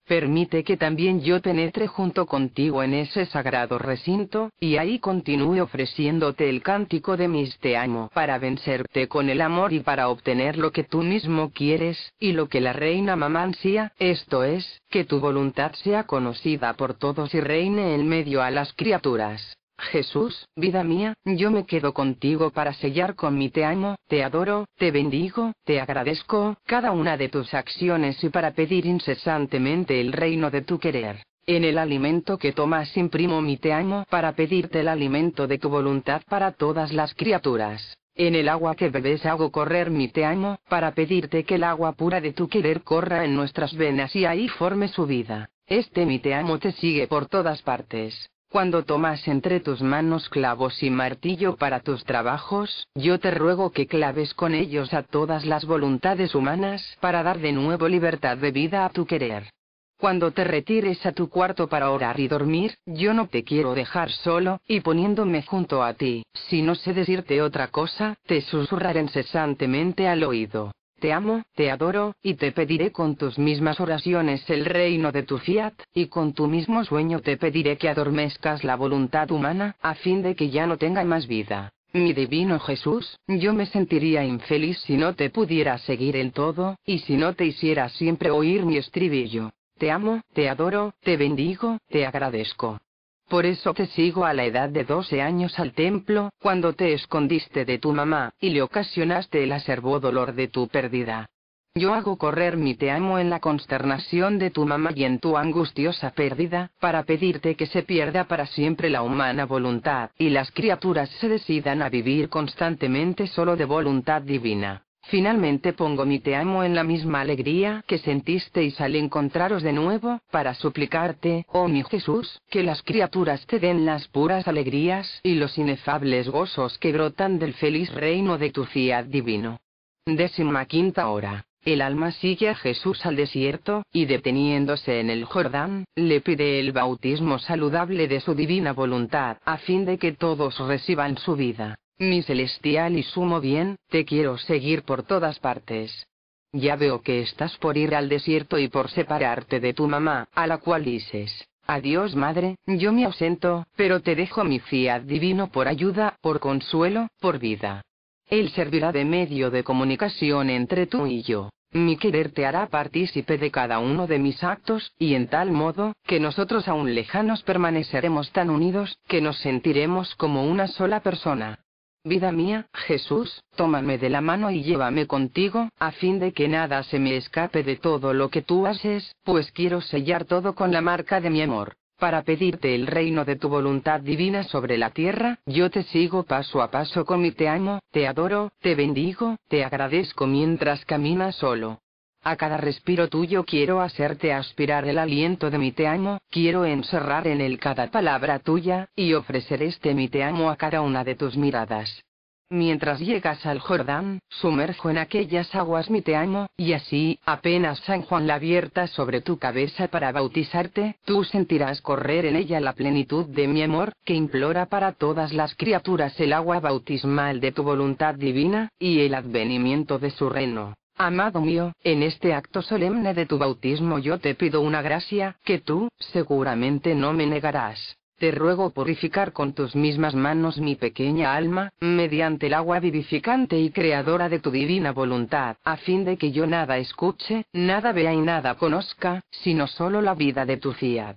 Permite que también yo penetre junto contigo en ese sagrado recinto, y ahí continúe ofreciéndote el cántico de mis te para vencerte con el amor y para obtener lo que tú mismo quieres, y lo que la reina mamansia esto es, que tu voluntad sea conocida por todos y reine en medio a las criaturas. Jesús, vida mía, yo me quedo contigo para sellar con mi te amo, te adoro, te bendigo, te agradezco, cada una de tus acciones y para pedir incesantemente el reino de tu querer. En el alimento que tomas imprimo mi te amo para pedirte el alimento de tu voluntad para todas las criaturas. En el agua que bebes hago correr mi te amo, para pedirte que el agua pura de tu querer corra en nuestras venas y ahí forme su vida. Este mi te amo te sigue por todas partes. Cuando tomas entre tus manos clavos y martillo para tus trabajos, yo te ruego que claves con ellos a todas las voluntades humanas para dar de nuevo libertad de vida a tu querer. Cuando te retires a tu cuarto para orar y dormir, yo no te quiero dejar solo, y poniéndome junto a ti, si no sé decirte otra cosa, te susurraré incesantemente al oído. Te amo, te adoro, y te pediré con tus mismas oraciones el reino de tu fiat, y con tu mismo sueño te pediré que adormezcas la voluntad humana, a fin de que ya no tenga más vida. Mi divino Jesús, yo me sentiría infeliz si no te pudiera seguir en todo, y si no te hiciera siempre oír mi estribillo. Te amo, te adoro, te bendigo, te agradezco. Por eso te sigo a la edad de doce años al templo, cuando te escondiste de tu mamá, y le ocasionaste el acervo dolor de tu pérdida. Yo hago correr mi te amo en la consternación de tu mamá y en tu angustiosa pérdida, para pedirte que se pierda para siempre la humana voluntad, y las criaturas se decidan a vivir constantemente solo de voluntad divina. Finalmente pongo mi te amo en la misma alegría que sentisteis al encontraros de nuevo, para suplicarte, oh mi Jesús, que las criaturas te den las puras alegrías y los inefables gozos que brotan del feliz reino de tu fiat divino. Décima quinta hora. El alma sigue a Jesús al desierto, y deteniéndose en el Jordán, le pide el bautismo saludable de su divina voluntad, a fin de que todos reciban su vida. Mi celestial y sumo bien, te quiero seguir por todas partes. Ya veo que estás por ir al desierto y por separarte de tu mamá, a la cual dices, Adiós madre, yo me ausento, pero te dejo mi fiat divino por ayuda, por consuelo, por vida. Él servirá de medio de comunicación entre tú y yo. Mi querer te hará partícipe de cada uno de mis actos, y en tal modo, que nosotros aún lejanos permaneceremos tan unidos, que nos sentiremos como una sola persona. Vida mía, Jesús, tómame de la mano y llévame contigo, a fin de que nada se me escape de todo lo que tú haces, pues quiero sellar todo con la marca de mi amor. Para pedirte el reino de tu voluntad divina sobre la tierra, yo te sigo paso a paso con mi te amo, te adoro, te bendigo, te agradezco mientras caminas solo. A cada respiro tuyo quiero hacerte aspirar el aliento de mi te amo, quiero encerrar en él cada palabra tuya, y ofrecer este mi te amo a cada una de tus miradas. Mientras llegas al Jordán, sumerjo en aquellas aguas mi te amo, y así, apenas San Juan la abierta sobre tu cabeza para bautizarte, tú sentirás correr en ella la plenitud de mi amor, que implora para todas las criaturas el agua bautismal de tu voluntad divina, y el advenimiento de su reino. Amado mío, en este acto solemne de tu bautismo yo te pido una gracia, que tú, seguramente no me negarás. Te ruego purificar con tus mismas manos mi pequeña alma, mediante el agua vivificante y creadora de tu divina voluntad, a fin de que yo nada escuche, nada vea y nada conozca, sino solo la vida de tu fiat.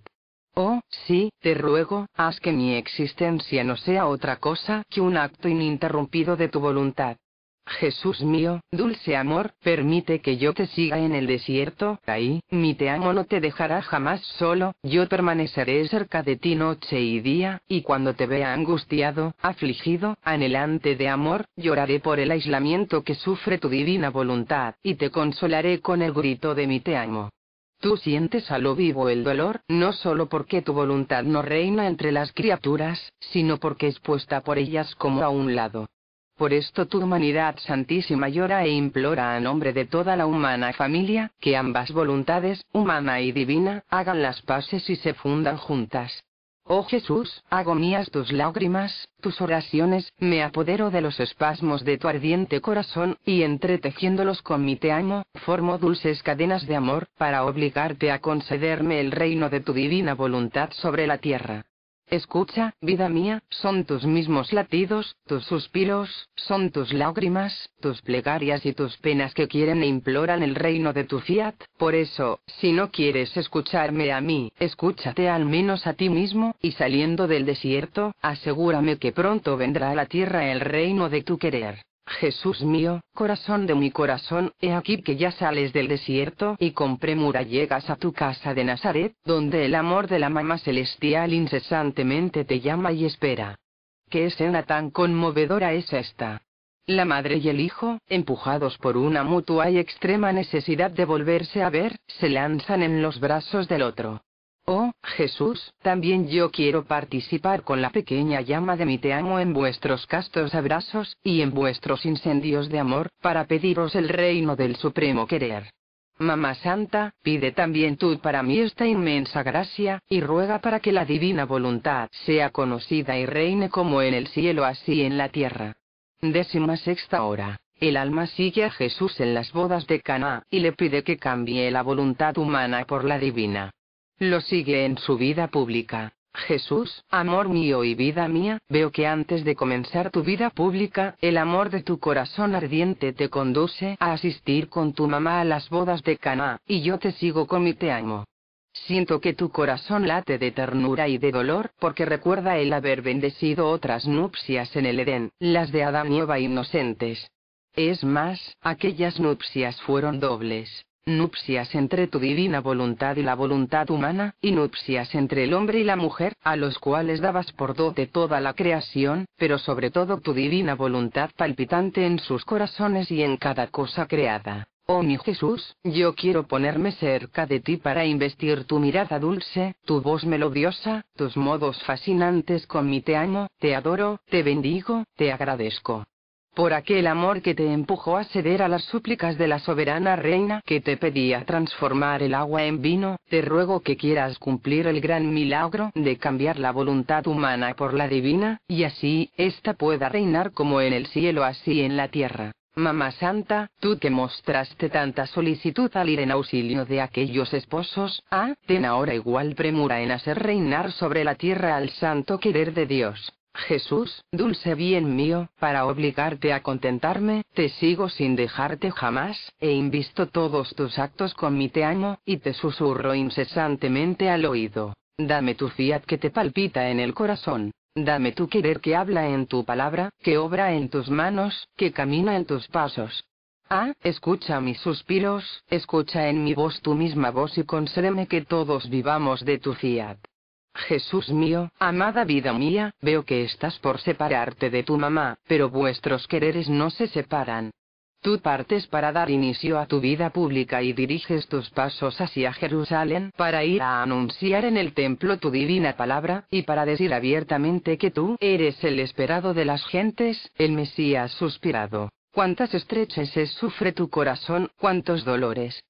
Oh, sí, te ruego, haz que mi existencia no sea otra cosa que un acto ininterrumpido de tu voluntad, Jesús mío, dulce amor, permite que yo te siga en el desierto, ahí, mi te amo no te dejará jamás solo, yo permaneceré cerca de ti noche y día, y cuando te vea angustiado, afligido, anhelante de amor, lloraré por el aislamiento que sufre tu divina voluntad, y te consolaré con el grito de mi te amo. Tú sientes a lo vivo el dolor, no solo porque tu voluntad no reina entre las criaturas, sino porque es puesta por ellas como a un lado. Por esto tu humanidad santísima llora e implora a nombre de toda la humana familia, que ambas voluntades, humana y divina, hagan las paces y se fundan juntas. Oh Jesús, hago mías tus lágrimas, tus oraciones, me apodero de los espasmos de tu ardiente corazón, y entretejiéndolos con mi te amo, formo dulces cadenas de amor, para obligarte a concederme el reino de tu divina voluntad sobre la tierra. Escucha, vida mía, son tus mismos latidos, tus suspiros, son tus lágrimas, tus plegarias y tus penas que quieren e imploran el reino de tu fiat, por eso, si no quieres escucharme a mí, escúchate al menos a ti mismo, y saliendo del desierto, asegúrame que pronto vendrá a la tierra el reino de tu querer. Jesús mío, corazón de mi corazón, he aquí que ya sales del desierto y con premura llegas a tu casa de Nazaret, donde el amor de la Mama celestial incesantemente te llama y espera. ¿Qué escena tan conmovedora es esta? La madre y el hijo, empujados por una mutua y extrema necesidad de volverse a ver, se lanzan en los brazos del otro. Oh, Jesús, también yo quiero participar con la pequeña llama de mi te amo en vuestros castos abrazos, y en vuestros incendios de amor, para pediros el reino del supremo querer. Mamá Santa, pide también tú para mí esta inmensa gracia, y ruega para que la divina voluntad sea conocida y reine como en el cielo así en la tierra. Décima sexta hora. El alma sigue a Jesús en las bodas de Caná, y le pide que cambie la voluntad humana por la divina. Lo sigue en su vida pública. Jesús, amor mío y vida mía, veo que antes de comenzar tu vida pública, el amor de tu corazón ardiente te conduce a asistir con tu mamá a las bodas de Caná, y yo te sigo con mi te amo. Siento que tu corazón late de ternura y de dolor, porque recuerda el haber bendecido otras nupcias en el Edén, las de Adán y Eva inocentes. Es más, aquellas nupcias fueron dobles nupcias entre tu divina voluntad y la voluntad humana, y nupcias entre el hombre y la mujer, a los cuales dabas por dote toda la creación, pero sobre todo tu divina voluntad palpitante en sus corazones y en cada cosa creada. Oh mi Jesús, yo quiero ponerme cerca de ti para investir tu mirada dulce, tu voz melodiosa, tus modos fascinantes con mi te amo, te adoro, te bendigo, te agradezco por aquel amor que te empujó a ceder a las súplicas de la soberana reina que te pedía transformar el agua en vino, te ruego que quieras cumplir el gran milagro de cambiar la voluntad humana por la divina, y así, ésta pueda reinar como en el cielo así en la tierra. Mamá Santa, tú que mostraste tanta solicitud al ir en auxilio de aquellos esposos, ah, ten ahora igual premura en hacer reinar sobre la tierra al santo querer de Dios. Jesús, dulce bien mío, para obligarte a contentarme, te sigo sin dejarte jamás, e invisto todos tus actos con mi te amo, y te susurro incesantemente al oído. Dame tu fiat que te palpita en el corazón. Dame tu querer que habla en tu palabra, que obra en tus manos, que camina en tus pasos. Ah, escucha mis suspiros, escucha en mi voz tu misma voz y concédeme que todos vivamos de tu fiat. Jesús mío, amada vida mía, veo que estás por separarte de tu mamá, pero vuestros quereres no se separan. Tú partes para dar inicio a tu vida pública y diriges tus pasos hacia Jerusalén para ir a anunciar en el templo tu divina palabra, y para decir abiertamente que tú eres el esperado de las gentes, el Mesías suspirado. Cuántas estrecheces sufre tu corazón, cuántos dolores,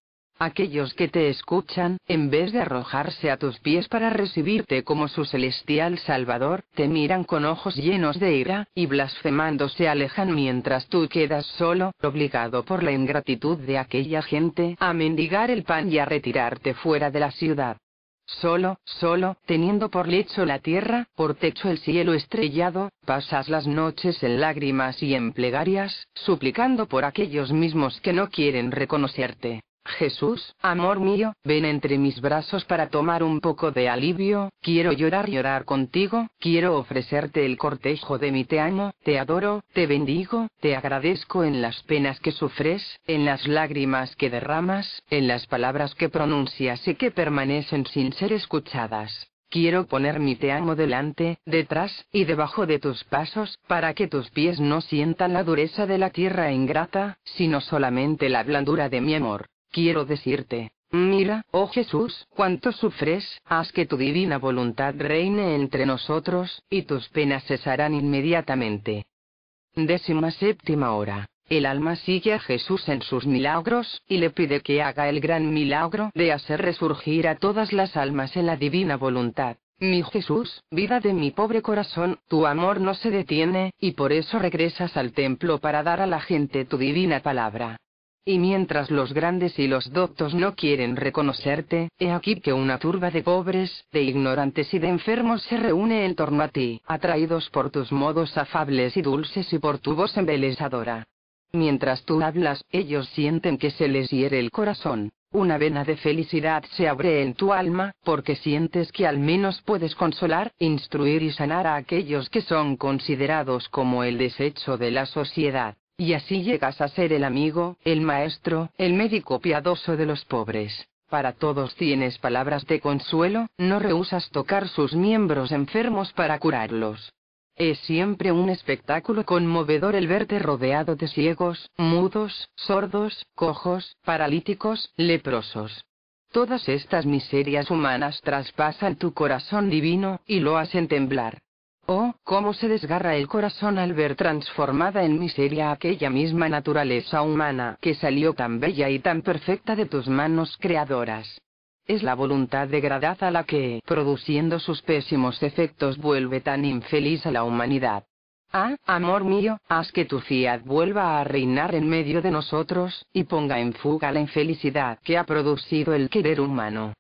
Aquellos que te escuchan, en vez de arrojarse a tus pies para recibirte como su celestial Salvador, te miran con ojos llenos de ira, y blasfemando se alejan mientras tú quedas solo, obligado por la ingratitud de aquella gente a mendigar el pan y a retirarte fuera de la ciudad. Solo, solo, teniendo por lecho la tierra, por techo el cielo estrellado, pasas las noches en lágrimas y en plegarias, suplicando por aquellos mismos que no quieren reconocerte. Jesús, amor mío, ven entre mis brazos para tomar un poco de alivio, quiero llorar y llorar contigo, quiero ofrecerte el cortejo de mi te amo, te adoro, te bendigo, te agradezco en las penas que sufres, en las lágrimas que derramas, en las palabras que pronuncias y que permanecen sin ser escuchadas. Quiero poner mi te amo delante, detrás y debajo de tus pasos, para que tus pies no sientan la dureza de la tierra ingrata, sino solamente la blandura de mi amor. Quiero decirte, mira, oh Jesús, cuánto sufres, haz que tu divina voluntad reine entre nosotros, y tus penas cesarán inmediatamente. Décima séptima hora. El alma sigue a Jesús en sus milagros, y le pide que haga el gran milagro de hacer resurgir a todas las almas en la divina voluntad. Mi Jesús, vida de mi pobre corazón, tu amor no se detiene, y por eso regresas al templo para dar a la gente tu divina palabra. Y mientras los grandes y los doctos no quieren reconocerte, he aquí que una turba de pobres, de ignorantes y de enfermos se reúne en torno a ti, atraídos por tus modos afables y dulces y por tu voz embelesadora. Mientras tú hablas, ellos sienten que se les hiere el corazón. Una vena de felicidad se abre en tu alma, porque sientes que al menos puedes consolar, instruir y sanar a aquellos que son considerados como el desecho de la sociedad. Y así llegas a ser el amigo, el maestro, el médico piadoso de los pobres. Para todos tienes palabras de consuelo, no rehusas tocar sus miembros enfermos para curarlos. Es siempre un espectáculo conmovedor el verte rodeado de ciegos, mudos, sordos, cojos, paralíticos, leprosos. Todas estas miserias humanas traspasan tu corazón divino y lo hacen temblar. Oh, cómo se desgarra el corazón al ver transformada en miseria aquella misma naturaleza humana que salió tan bella y tan perfecta de tus manos creadoras. Es la voluntad degradada la que, produciendo sus pésimos efectos, vuelve tan infeliz a la humanidad. Ah, amor mío, haz que tu fiat vuelva a reinar en medio de nosotros, y ponga en fuga la infelicidad que ha producido el querer humano.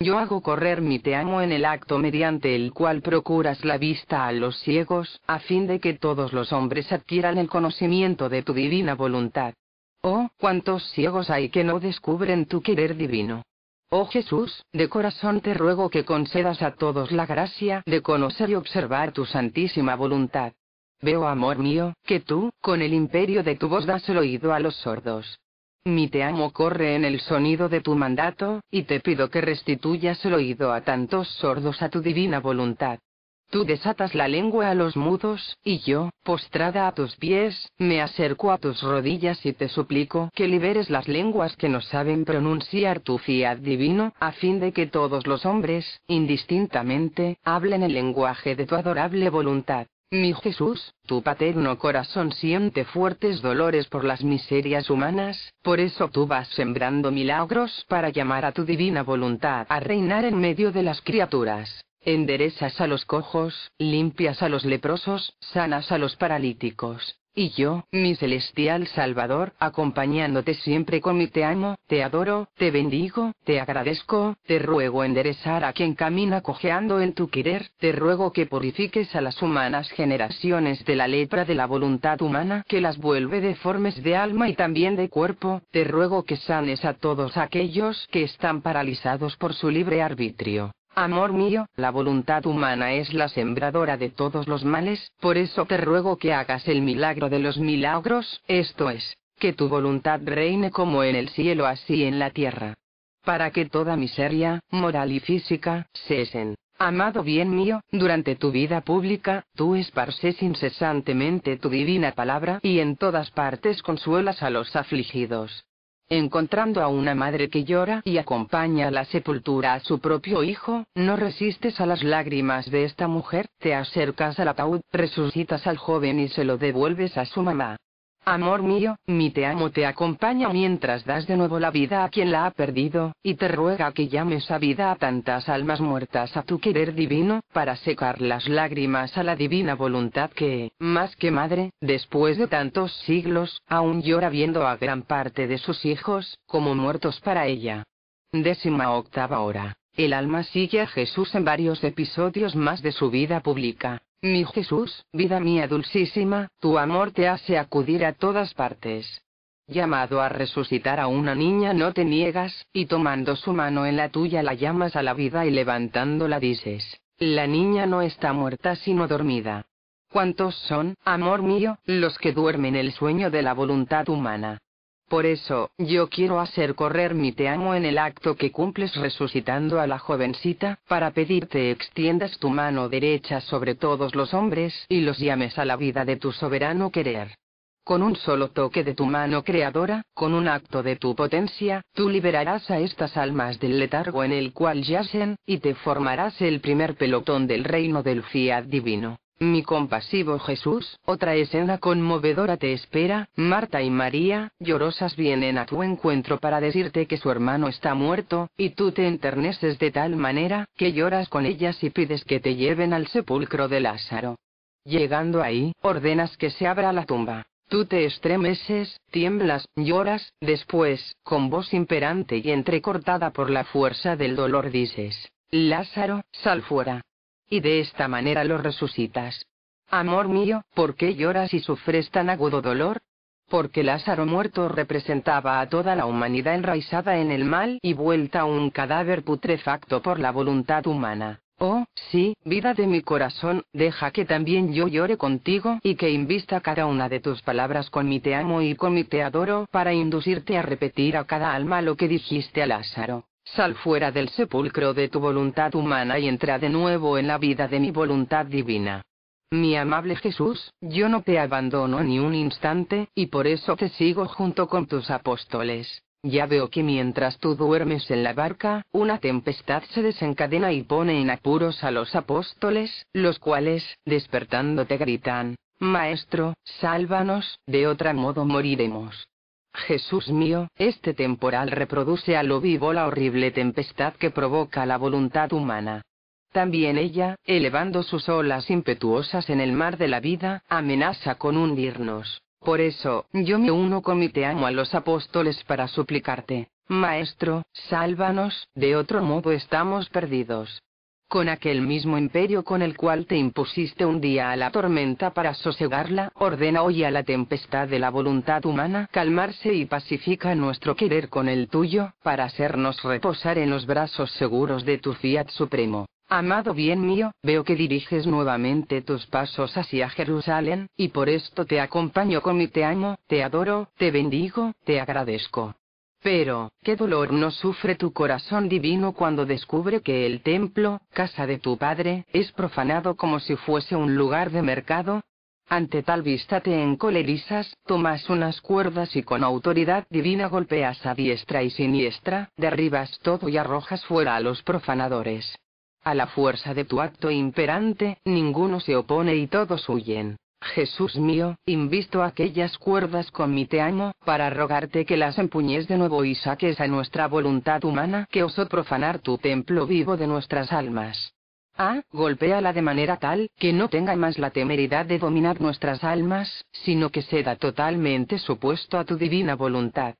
Yo hago correr mi te amo en el acto mediante el cual procuras la vista a los ciegos, a fin de que todos los hombres adquieran el conocimiento de tu divina voluntad. Oh, cuántos ciegos hay que no descubren tu querer divino. Oh Jesús, de corazón te ruego que concedas a todos la gracia de conocer y observar tu santísima voluntad. Veo, amor mío, que tú, con el imperio de tu voz das el oído a los sordos. Mi te amo corre en el sonido de tu mandato, y te pido que restituyas el oído a tantos sordos a tu divina voluntad. Tú desatas la lengua a los mudos, y yo, postrada a tus pies, me acerco a tus rodillas y te suplico que liberes las lenguas que no saben pronunciar tu fiat divino, a fin de que todos los hombres, indistintamente, hablen el lenguaje de tu adorable voluntad. Mi Jesús, tu paterno corazón siente fuertes dolores por las miserias humanas, por eso tú vas sembrando milagros para llamar a tu divina voluntad a reinar en medio de las criaturas. Enderezas a los cojos, limpias a los leprosos, sanas a los paralíticos, y yo, mi celestial Salvador, acompañándote siempre con mi te amo, te adoro, te bendigo, te agradezco, te ruego enderezar a quien camina cojeando en tu querer, te ruego que purifiques a las humanas generaciones de la letra de la voluntad humana que las vuelve deformes de alma y también de cuerpo, te ruego que sanes a todos aquellos que están paralizados por su libre arbitrio Amor mío, la voluntad humana es la sembradora de todos los males, por eso te ruego que hagas el milagro de los milagros, esto es, que tu voluntad reine como en el cielo así en la tierra. Para que toda miseria, moral y física, cesen. Amado bien mío, durante tu vida pública, tú esparces incesantemente tu divina palabra y en todas partes consuelas a los afligidos. Encontrando a una madre que llora y acompaña a la sepultura a su propio hijo, no resistes a las lágrimas de esta mujer, te acercas al ataúd, resucitas al joven y se lo devuelves a su mamá. Amor mío, mi te amo te acompaña mientras das de nuevo la vida a quien la ha perdido, y te ruega que llames a vida a tantas almas muertas a tu querer divino, para secar las lágrimas a la divina voluntad que, más que madre, después de tantos siglos, aún llora viendo a gran parte de sus hijos, como muertos para ella. Décima octava hora. El alma sigue a Jesús en varios episodios más de su vida pública. Mi Jesús, vida mía dulcísima, tu amor te hace acudir a todas partes. Llamado a resucitar a una niña no te niegas, y tomando su mano en la tuya la llamas a la vida y levantándola dices, la niña no está muerta sino dormida. ¿Cuántos son, amor mío, los que duermen el sueño de la voluntad humana? Por eso, yo quiero hacer correr mi te amo en el acto que cumples resucitando a la jovencita, para pedirte extiendas tu mano derecha sobre todos los hombres y los llames a la vida de tu soberano querer. Con un solo toque de tu mano creadora, con un acto de tu potencia, tú liberarás a estas almas del letargo en el cual yacen, y te formarás el primer pelotón del reino del fiat divino. Mi compasivo Jesús, otra escena conmovedora te espera, Marta y María, llorosas vienen a tu encuentro para decirte que su hermano está muerto, y tú te enterneces de tal manera, que lloras con ellas y pides que te lleven al sepulcro de Lázaro. Llegando ahí, ordenas que se abra la tumba. Tú te estremeces, tiemblas, lloras, después, con voz imperante y entrecortada por la fuerza del dolor dices, Lázaro, sal fuera. Y de esta manera lo resucitas. Amor mío, ¿por qué lloras y sufres tan agudo dolor? Porque Lázaro muerto representaba a toda la humanidad enraizada en el mal y vuelta a un cadáver putrefacto por la voluntad humana. Oh, sí, vida de mi corazón, deja que también yo llore contigo y que invista cada una de tus palabras con mi te amo y con mi te adoro para inducirte a repetir a cada alma lo que dijiste a Lázaro. Sal fuera del sepulcro de tu voluntad humana y entra de nuevo en la vida de mi voluntad divina. Mi amable Jesús, yo no te abandono ni un instante, y por eso te sigo junto con tus apóstoles. Ya veo que mientras tú duermes en la barca, una tempestad se desencadena y pone en apuros a los apóstoles, los cuales, despertándote gritan, Maestro, sálvanos, de otro modo moriremos. Jesús mío, este temporal reproduce a lo vivo la horrible tempestad que provoca la voluntad humana. También ella, elevando sus olas impetuosas en el mar de la vida, amenaza con hundirnos. Por eso, yo me uno con mi te amo a los apóstoles para suplicarte, Maestro, sálvanos, de otro modo estamos perdidos con aquel mismo imperio con el cual te impusiste un día a la tormenta para sosegarla, ordena hoy a la tempestad de la voluntad humana calmarse y pacifica nuestro querer con el tuyo, para hacernos reposar en los brazos seguros de tu fiat supremo. Amado bien mío, veo que diriges nuevamente tus pasos hacia Jerusalén, y por esto te acompaño con mi te amo, te adoro, te bendigo, te agradezco. Pero, ¿qué dolor no sufre tu corazón divino cuando descubre que el templo, casa de tu padre, es profanado como si fuese un lugar de mercado? Ante tal vista te encolerizas, tomas unas cuerdas y con autoridad divina golpeas a diestra y siniestra, derribas todo y arrojas fuera a los profanadores. A la fuerza de tu acto imperante, ninguno se opone y todos huyen. Jesús mío, invisto aquellas cuerdas con mi te amo, para rogarte que las empuñes de nuevo y saques a nuestra voluntad humana que osó profanar tu templo vivo de nuestras almas. Ah, golpéala de manera tal, que no tenga más la temeridad de dominar nuestras almas, sino que da totalmente supuesto a tu divina voluntad.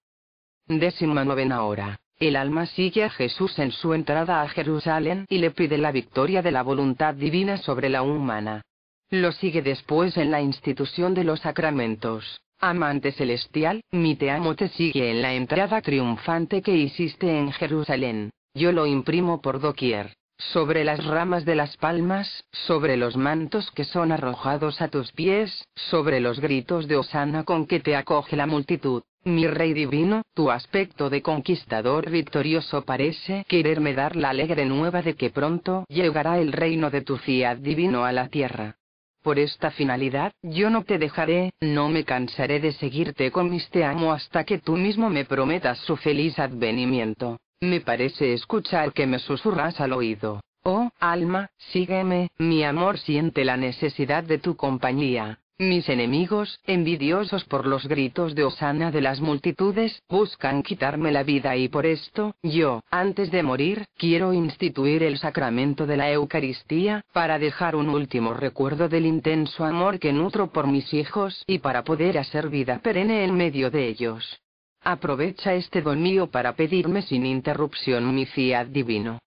Décima novena hora. El alma sigue a Jesús en su entrada a Jerusalén y le pide la victoria de la voluntad divina sobre la humana. Lo sigue después en la institución de los sacramentos. Amante celestial, mi te amo te sigue en la entrada triunfante que hiciste en Jerusalén. Yo lo imprimo por doquier. Sobre las ramas de las palmas, sobre los mantos que son arrojados a tus pies, sobre los gritos de Osana con que te acoge la multitud. Mi rey divino, tu aspecto de conquistador victorioso parece quererme dar la alegre nueva de que pronto llegará el reino de tu ciad divino a la tierra. Por esta finalidad, yo no te dejaré, no me cansaré de seguirte con mis te amo hasta que tú mismo me prometas su feliz advenimiento. Me parece escuchar que me susurras al oído. Oh, alma, sígueme, mi amor siente la necesidad de tu compañía. Mis enemigos, envidiosos por los gritos de Osana de las multitudes, buscan quitarme la vida y por esto, yo, antes de morir, quiero instituir el sacramento de la Eucaristía, para dejar un último recuerdo del intenso amor que nutro por mis hijos y para poder hacer vida perenne en medio de ellos. Aprovecha este don mío para pedirme sin interrupción mi fiat divino.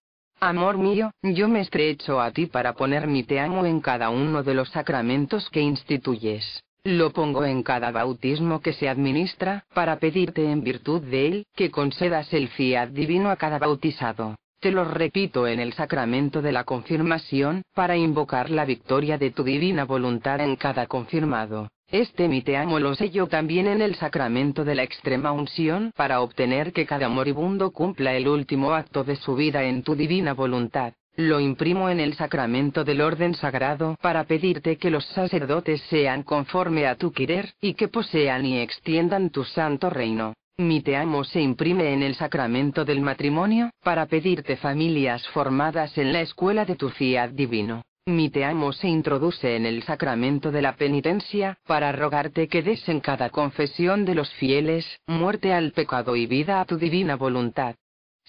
Amor mío, yo me estrecho a ti para poner mi te amo en cada uno de los sacramentos que instituyes. Lo pongo en cada bautismo que se administra, para pedirte en virtud de él, que concedas el fiat divino a cada bautizado. Te lo repito en el sacramento de la confirmación, para invocar la victoria de tu divina voluntad en cada confirmado. Este mi te amo lo sello también en el sacramento de la extrema unción para obtener que cada moribundo cumpla el último acto de su vida en tu divina voluntad. Lo imprimo en el sacramento del orden sagrado para pedirte que los sacerdotes sean conforme a tu querer, y que posean y extiendan tu santo reino. Mi te amo se imprime en el sacramento del matrimonio, para pedirte familias formadas en la escuela de tu fiat divino. Mi te amo se introduce en el sacramento de la penitencia, para rogarte que des en cada confesión de los fieles, muerte al pecado y vida a tu divina voluntad.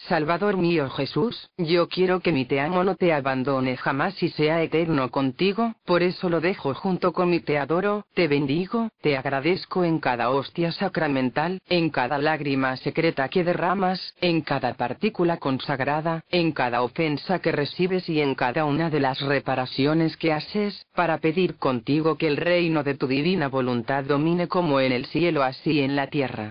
Salvador mío Jesús, yo quiero que mi te amo no te abandone jamás y sea eterno contigo, por eso lo dejo junto con mi te adoro, te bendigo, te agradezco en cada hostia sacramental, en cada lágrima secreta que derramas, en cada partícula consagrada, en cada ofensa que recibes y en cada una de las reparaciones que haces, para pedir contigo que el reino de tu divina voluntad domine como en el cielo así en la tierra.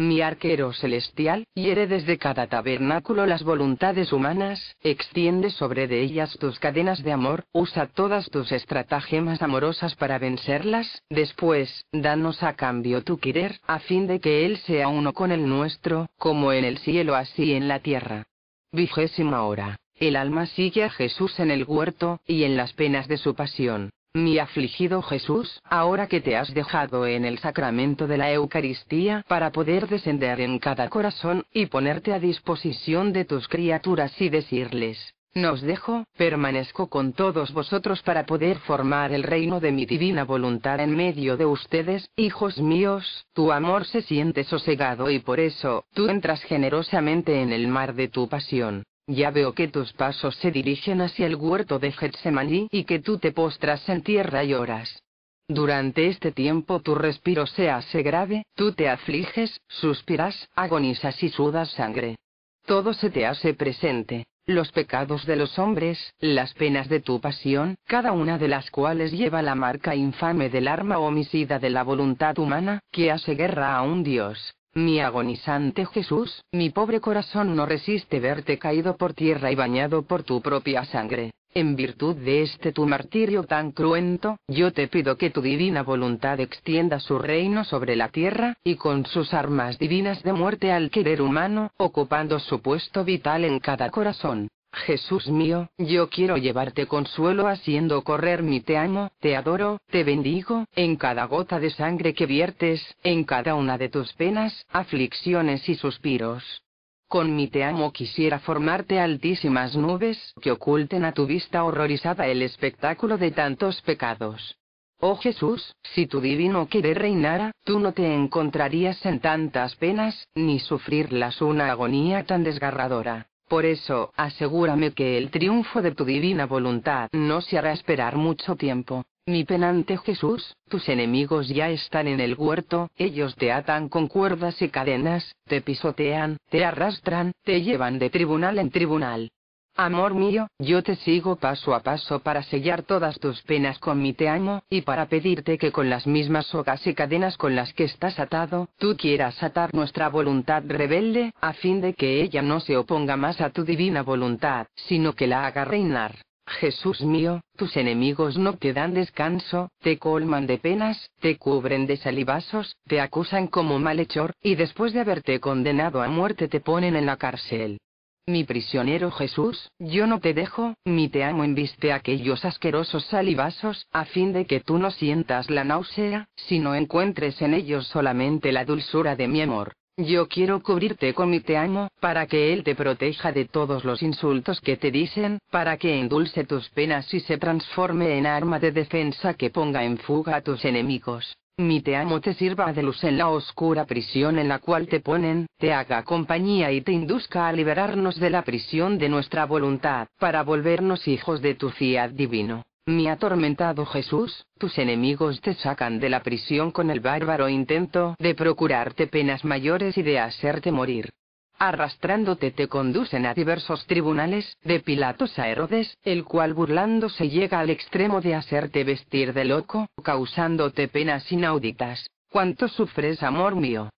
Mi arquero celestial hiere desde cada tabernáculo las voluntades humanas, extiende sobre de ellas tus cadenas de amor, usa todas tus estratagemas amorosas para vencerlas, después, danos a cambio tu querer, a fin de que Él sea uno con el nuestro, como en el cielo así en la tierra. Vigésima hora. El alma sigue a Jesús en el huerto, y en las penas de su pasión. Mi afligido Jesús, ahora que te has dejado en el sacramento de la Eucaristía para poder descender en cada corazón y ponerte a disposición de tus criaturas y decirles, nos dejo, permanezco con todos vosotros para poder formar el reino de mi divina voluntad en medio de ustedes, hijos míos, tu amor se siente sosegado y por eso, tú entras generosamente en el mar de tu pasión, ya veo que tus pasos se dirigen hacia el huerto de Getsemaní y que tú te postras en tierra y oras. Durante este tiempo tu respiro se hace grave, tú te afliges, suspiras, agonizas y sudas sangre. Todo se te hace presente, los pecados de los hombres, las penas de tu pasión, cada una de las cuales lleva la marca infame del arma homicida de la voluntad humana, que hace guerra a un Dios. Mi agonizante Jesús, mi pobre corazón no resiste verte caído por tierra y bañado por tu propia sangre. En virtud de este tu martirio tan cruento, yo te pido que tu divina voluntad extienda su reino sobre la tierra, y con sus armas divinas de muerte al querer humano, ocupando su puesto vital en cada corazón, Jesús mío, yo quiero llevarte consuelo haciendo correr mi te amo, te adoro, te bendigo, en cada gota de sangre que viertes, en cada una de tus penas, aflicciones y suspiros. Con mi te amo quisiera formarte altísimas nubes que oculten a tu vista horrorizada el espectáculo de tantos pecados. Oh Jesús, si tu divino querer reinara, tú no te encontrarías en tantas penas, ni sufrirlas una agonía tan desgarradora. Por eso, asegúrame que el triunfo de tu divina voluntad no se hará esperar mucho tiempo. Mi penante Jesús, tus enemigos ya están en el huerto, ellos te atan con cuerdas y cadenas, te pisotean, te arrastran, te llevan de tribunal en tribunal. Amor mío, yo te sigo paso a paso para sellar todas tus penas con mi te amo, y para pedirte que con las mismas sogas y cadenas con las que estás atado, tú quieras atar nuestra voluntad rebelde, a fin de que ella no se oponga más a tu divina voluntad, sino que la haga reinar. Jesús mío, tus enemigos no te dan descanso, te colman de penas, te cubren de salivazos, te acusan como malhechor, y después de haberte condenado a muerte te ponen en la cárcel. Mi prisionero Jesús, yo no te dejo, mi te amo en aquellos asquerosos salivazos, a fin de que tú no sientas la náusea, sino encuentres en ellos solamente la dulzura de mi amor. Yo quiero cubrirte con mi te amo, para que Él te proteja de todos los insultos que te dicen, para que endulce tus penas y se transforme en arma de defensa que ponga en fuga a tus enemigos. Mi te amo te sirva de luz en la oscura prisión en la cual te ponen, te haga compañía y te induzca a liberarnos de la prisión de nuestra voluntad, para volvernos hijos de tu fiat divino. Mi atormentado Jesús, tus enemigos te sacan de la prisión con el bárbaro intento de procurarte penas mayores y de hacerte morir arrastrándote te conducen a diversos tribunales, de Pilatos a Herodes, el cual burlándose llega al extremo de hacerte vestir de loco, causándote penas inauditas. ¿Cuánto sufres, amor mío?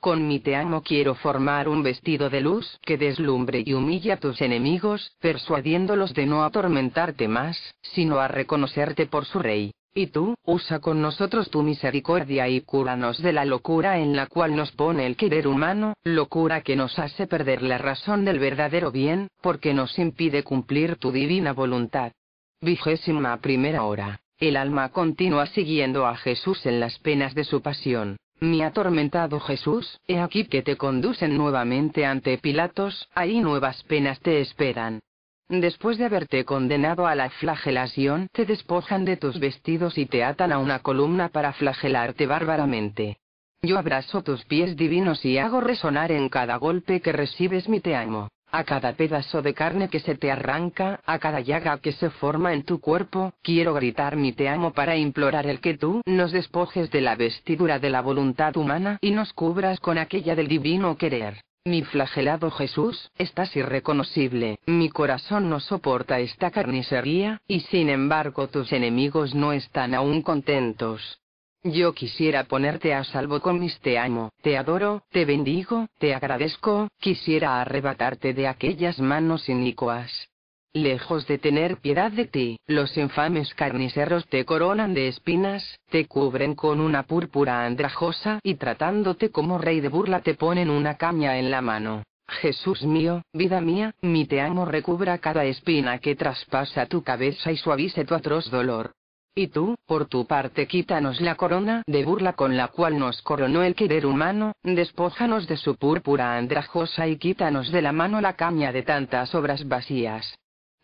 Con mi te amo quiero formar un vestido de luz que deslumbre y humilla a tus enemigos, persuadiéndolos de no atormentarte más, sino a reconocerte por su rey. Y tú, usa con nosotros tu misericordia y cúranos de la locura en la cual nos pone el querer humano, locura que nos hace perder la razón del verdadero bien, porque nos impide cumplir tu divina voluntad. Vigésima primera hora. El alma continúa siguiendo a Jesús en las penas de su pasión. Mi atormentado Jesús, he aquí que te conducen nuevamente ante Pilatos, ahí nuevas penas te esperan. Después de haberte condenado a la flagelación, te despojan de tus vestidos y te atan a una columna para flagelarte bárbaramente. Yo abrazo tus pies divinos y hago resonar en cada golpe que recibes mi te amo, a cada pedazo de carne que se te arranca, a cada llaga que se forma en tu cuerpo, quiero gritar mi te amo para implorar el que tú nos despojes de la vestidura de la voluntad humana y nos cubras con aquella del divino querer. Mi flagelado Jesús, estás irreconocible, mi corazón no soporta esta carnicería, y sin embargo tus enemigos no están aún contentos. Yo quisiera ponerte a salvo con mis te amo, te adoro, te bendigo, te agradezco, quisiera arrebatarte de aquellas manos inicuas. Lejos de tener piedad de ti, los infames carniceros te coronan de espinas, te cubren con una púrpura andrajosa y tratándote como rey de burla te ponen una caña en la mano. Jesús mío, vida mía, mi te amo recubra cada espina que traspasa tu cabeza y suavice tu atroz dolor. Y tú, por tu parte, quítanos la corona de burla con la cual nos coronó el querer humano, despójanos de su púrpura andrajosa y quítanos de la mano la caña de tantas obras vacías.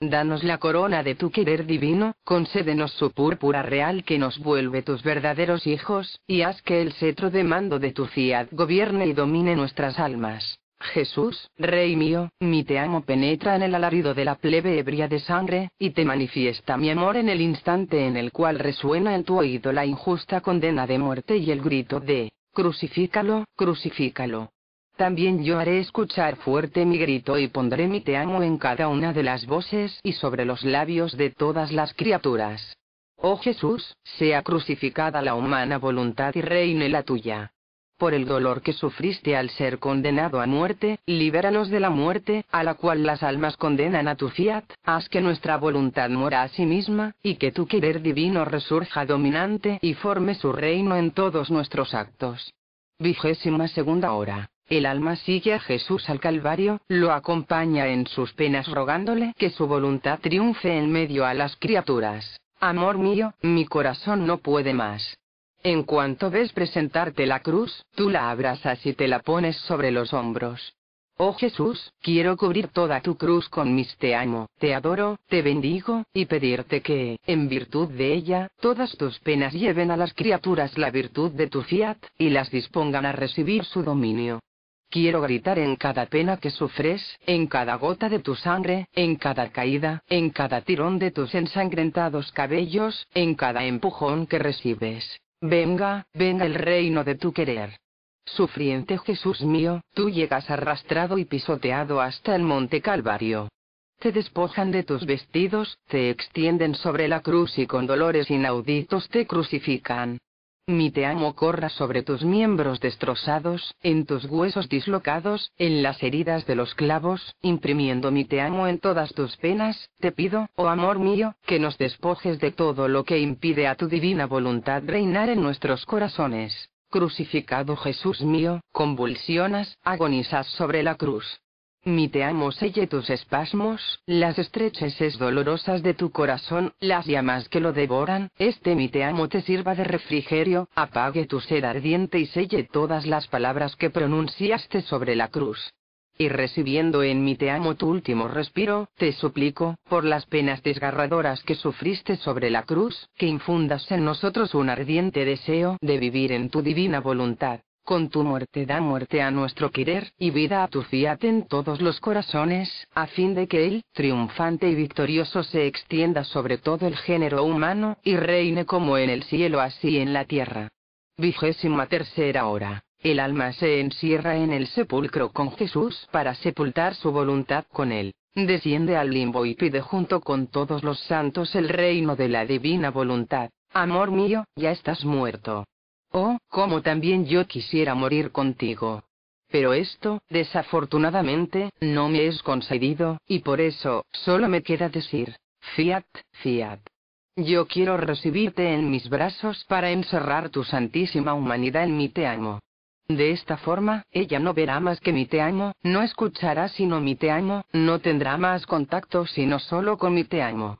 Danos la corona de tu querer divino, concédenos su púrpura real que nos vuelve tus verdaderos hijos, y haz que el cetro de mando de tu fiat gobierne y domine nuestras almas. Jesús, Rey mío, mi te amo penetra en el alarido de la plebe ebria de sangre, y te manifiesta mi amor en el instante en el cual resuena en tu oído la injusta condena de muerte y el grito de, crucifícalo, crucifícalo. También yo haré escuchar fuerte mi grito y pondré mi te amo en cada una de las voces y sobre los labios de todas las criaturas. Oh Jesús, sea crucificada la humana voluntad y reine la tuya. Por el dolor que sufriste al ser condenado a muerte, libéranos de la muerte, a la cual las almas condenan a tu fiat, haz que nuestra voluntad muera a sí misma, y que tu querer divino resurja dominante y forme su reino en todos nuestros actos. Vigésima segunda hora. El alma sigue a Jesús al Calvario, lo acompaña en sus penas rogándole que su voluntad triunfe en medio a las criaturas. Amor mío, mi corazón no puede más. En cuanto ves presentarte la cruz, tú la abrazas y te la pones sobre los hombros. Oh Jesús, quiero cubrir toda tu cruz con mis te amo, te adoro, te bendigo, y pedirte que, en virtud de ella, todas tus penas lleven a las criaturas la virtud de tu fiat, y las dispongan a recibir su dominio. Quiero gritar en cada pena que sufres, en cada gota de tu sangre, en cada caída, en cada tirón de tus ensangrentados cabellos, en cada empujón que recibes. Venga, venga el reino de tu querer. Sufriente Jesús mío, tú llegas arrastrado y pisoteado hasta el monte Calvario. Te despojan de tus vestidos, te extienden sobre la cruz y con dolores inauditos te crucifican. Mi te amo corra sobre tus miembros destrozados, en tus huesos dislocados, en las heridas de los clavos, imprimiendo mi te amo en todas tus penas, te pido, oh amor mío, que nos despojes de todo lo que impide a tu divina voluntad reinar en nuestros corazones. Crucificado Jesús mío, convulsionas, agonizas sobre la cruz, mi te amo selle tus espasmos, las es dolorosas de tu corazón, las llamas que lo devoran, este mi te amo te sirva de refrigerio, apague tu sed ardiente y selle todas las palabras que pronunciaste sobre la cruz. Y recibiendo en mi te amo tu último respiro, te suplico, por las penas desgarradoras que sufriste sobre la cruz, que infundas en nosotros un ardiente deseo de vivir en tu divina voluntad. Con tu muerte da muerte a nuestro querer, y vida a tu fiat en todos los corazones, a fin de que Él, triunfante y victorioso, se extienda sobre todo el género humano, y reine como en el cielo así en la tierra. Vigésima tercera hora. El alma se encierra en el sepulcro con Jesús para sepultar su voluntad con Él. Desciende al limbo y pide junto con todos los santos el reino de la divina voluntad. Amor mío, ya estás muerto. Oh, cómo también yo quisiera morir contigo. Pero esto, desafortunadamente, no me es concedido, y por eso, solo me queda decir, fiat, fiat. Yo quiero recibirte en mis brazos para encerrar tu santísima humanidad en mi te amo. De esta forma, ella no verá más que mi te amo, no escuchará sino mi te amo, no tendrá más contacto sino solo con mi te amo.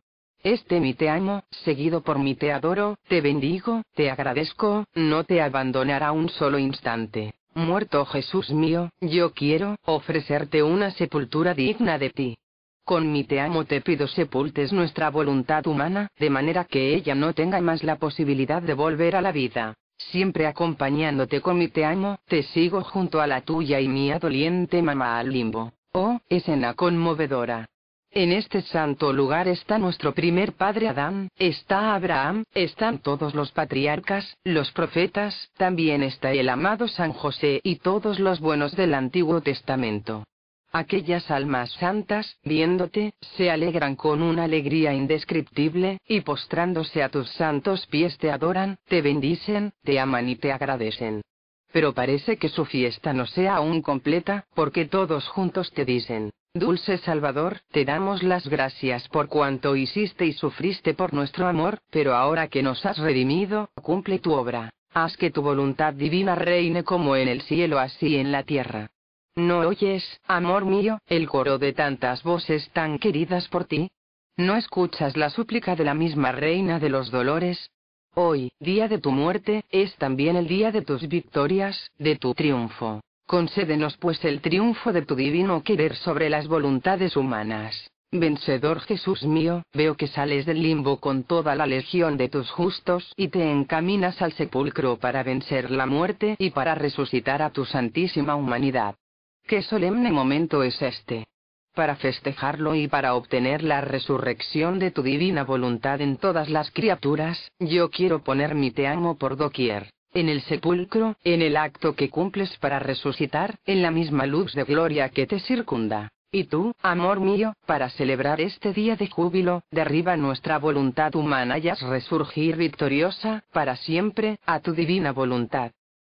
Este mi te amo, seguido por mi te adoro, te bendigo, te agradezco, no te abandonará un solo instante. Muerto Jesús mío, yo quiero ofrecerte una sepultura digna de ti. Con mi te amo te pido sepultes nuestra voluntad humana, de manera que ella no tenga más la posibilidad de volver a la vida. Siempre acompañándote con mi te amo, te sigo junto a la tuya y mía doliente mamá al limbo. Oh, escena conmovedora. En este santo lugar está nuestro primer padre Adán, está Abraham, están todos los patriarcas, los profetas, también está el amado San José y todos los buenos del Antiguo Testamento. Aquellas almas santas, viéndote, se alegran con una alegría indescriptible, y postrándose a tus santos pies te adoran, te bendicen, te aman y te agradecen pero parece que su fiesta no sea aún completa, porque todos juntos te dicen, Dulce Salvador, te damos las gracias por cuanto hiciste y sufriste por nuestro amor, pero ahora que nos has redimido, cumple tu obra, haz que tu voluntad divina reine como en el cielo así en la tierra. ¿No oyes, amor mío, el coro de tantas voces tan queridas por ti? ¿No escuchas la súplica de la misma reina de los dolores? Hoy, día de tu muerte, es también el día de tus victorias, de tu triunfo. Concédenos pues el triunfo de tu divino querer sobre las voluntades humanas. Vencedor Jesús mío, veo que sales del limbo con toda la legión de tus justos y te encaminas al sepulcro para vencer la muerte y para resucitar a tu santísima humanidad. Qué solemne momento es este para festejarlo y para obtener la resurrección de tu divina voluntad en todas las criaturas, yo quiero poner mi te amo por doquier, en el sepulcro, en el acto que cumples para resucitar, en la misma luz de gloria que te circunda. Y tú, amor mío, para celebrar este día de júbilo, derriba nuestra voluntad humana y haz resurgir victoriosa, para siempre, a tu divina voluntad.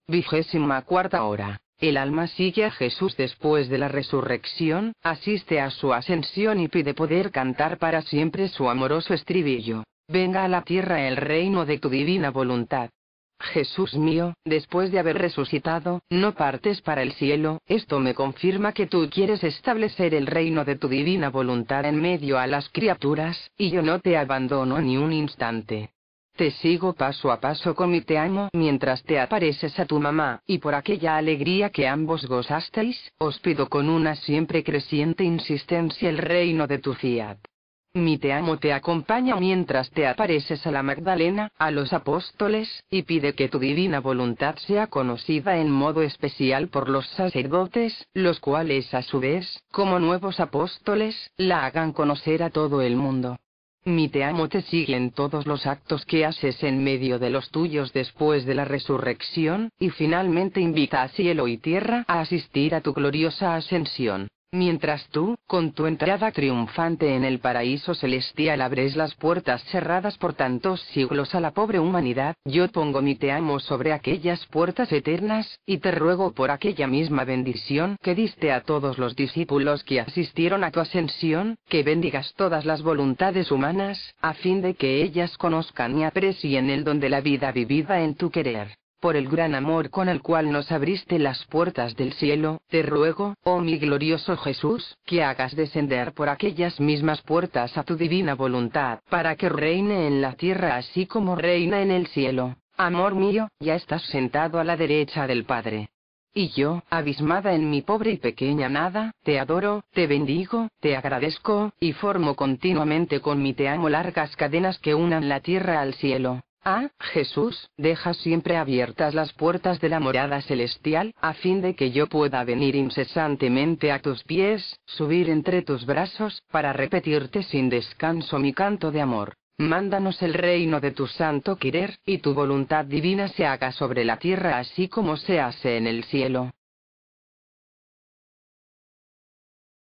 Vigésima cuarta hora. El alma sigue a Jesús después de la resurrección, asiste a su ascensión y pide poder cantar para siempre su amoroso estribillo. Venga a la tierra el reino de tu divina voluntad. Jesús mío, después de haber resucitado, no partes para el cielo, esto me confirma que tú quieres establecer el reino de tu divina voluntad en medio a las criaturas, y yo no te abandono ni un instante. Te sigo paso a paso con mi te amo mientras te apareces a tu mamá, y por aquella alegría que ambos gozasteis, os pido con una siempre creciente insistencia el reino de tu fiat. Mi te amo te acompaña mientras te apareces a la Magdalena, a los apóstoles, y pide que tu divina voluntad sea conocida en modo especial por los sacerdotes, los cuales a su vez, como nuevos apóstoles, la hagan conocer a todo el mundo. Mi te amo te sigue en todos los actos que haces en medio de los tuyos después de la resurrección, y finalmente invita a cielo y tierra a asistir a tu gloriosa ascensión. Mientras tú, con tu entrada triunfante en el paraíso celestial, abres las puertas cerradas por tantos siglos a la pobre humanidad, yo pongo mi te amo sobre aquellas puertas eternas, y te ruego por aquella misma bendición que diste a todos los discípulos que asistieron a tu ascensión, que bendigas todas las voluntades humanas, a fin de que ellas conozcan y aprecien el don de la vida vivida en tu querer por el gran amor con el cual nos abriste las puertas del cielo, te ruego, oh mi glorioso Jesús, que hagas descender por aquellas mismas puertas a tu divina voluntad, para que reine en la tierra así como reina en el cielo. Amor mío, ya estás sentado a la derecha del Padre. Y yo, abismada en mi pobre y pequeña nada, te adoro, te bendigo, te agradezco, y formo continuamente con mi te amo largas cadenas que unan la tierra al cielo. Ah, Jesús, deja siempre abiertas las puertas de la morada celestial, a fin de que yo pueda venir incesantemente a tus pies, subir entre tus brazos, para repetirte sin descanso mi canto de amor. Mándanos el reino de tu santo querer, y tu voluntad divina se haga sobre la tierra así como se hace en el cielo.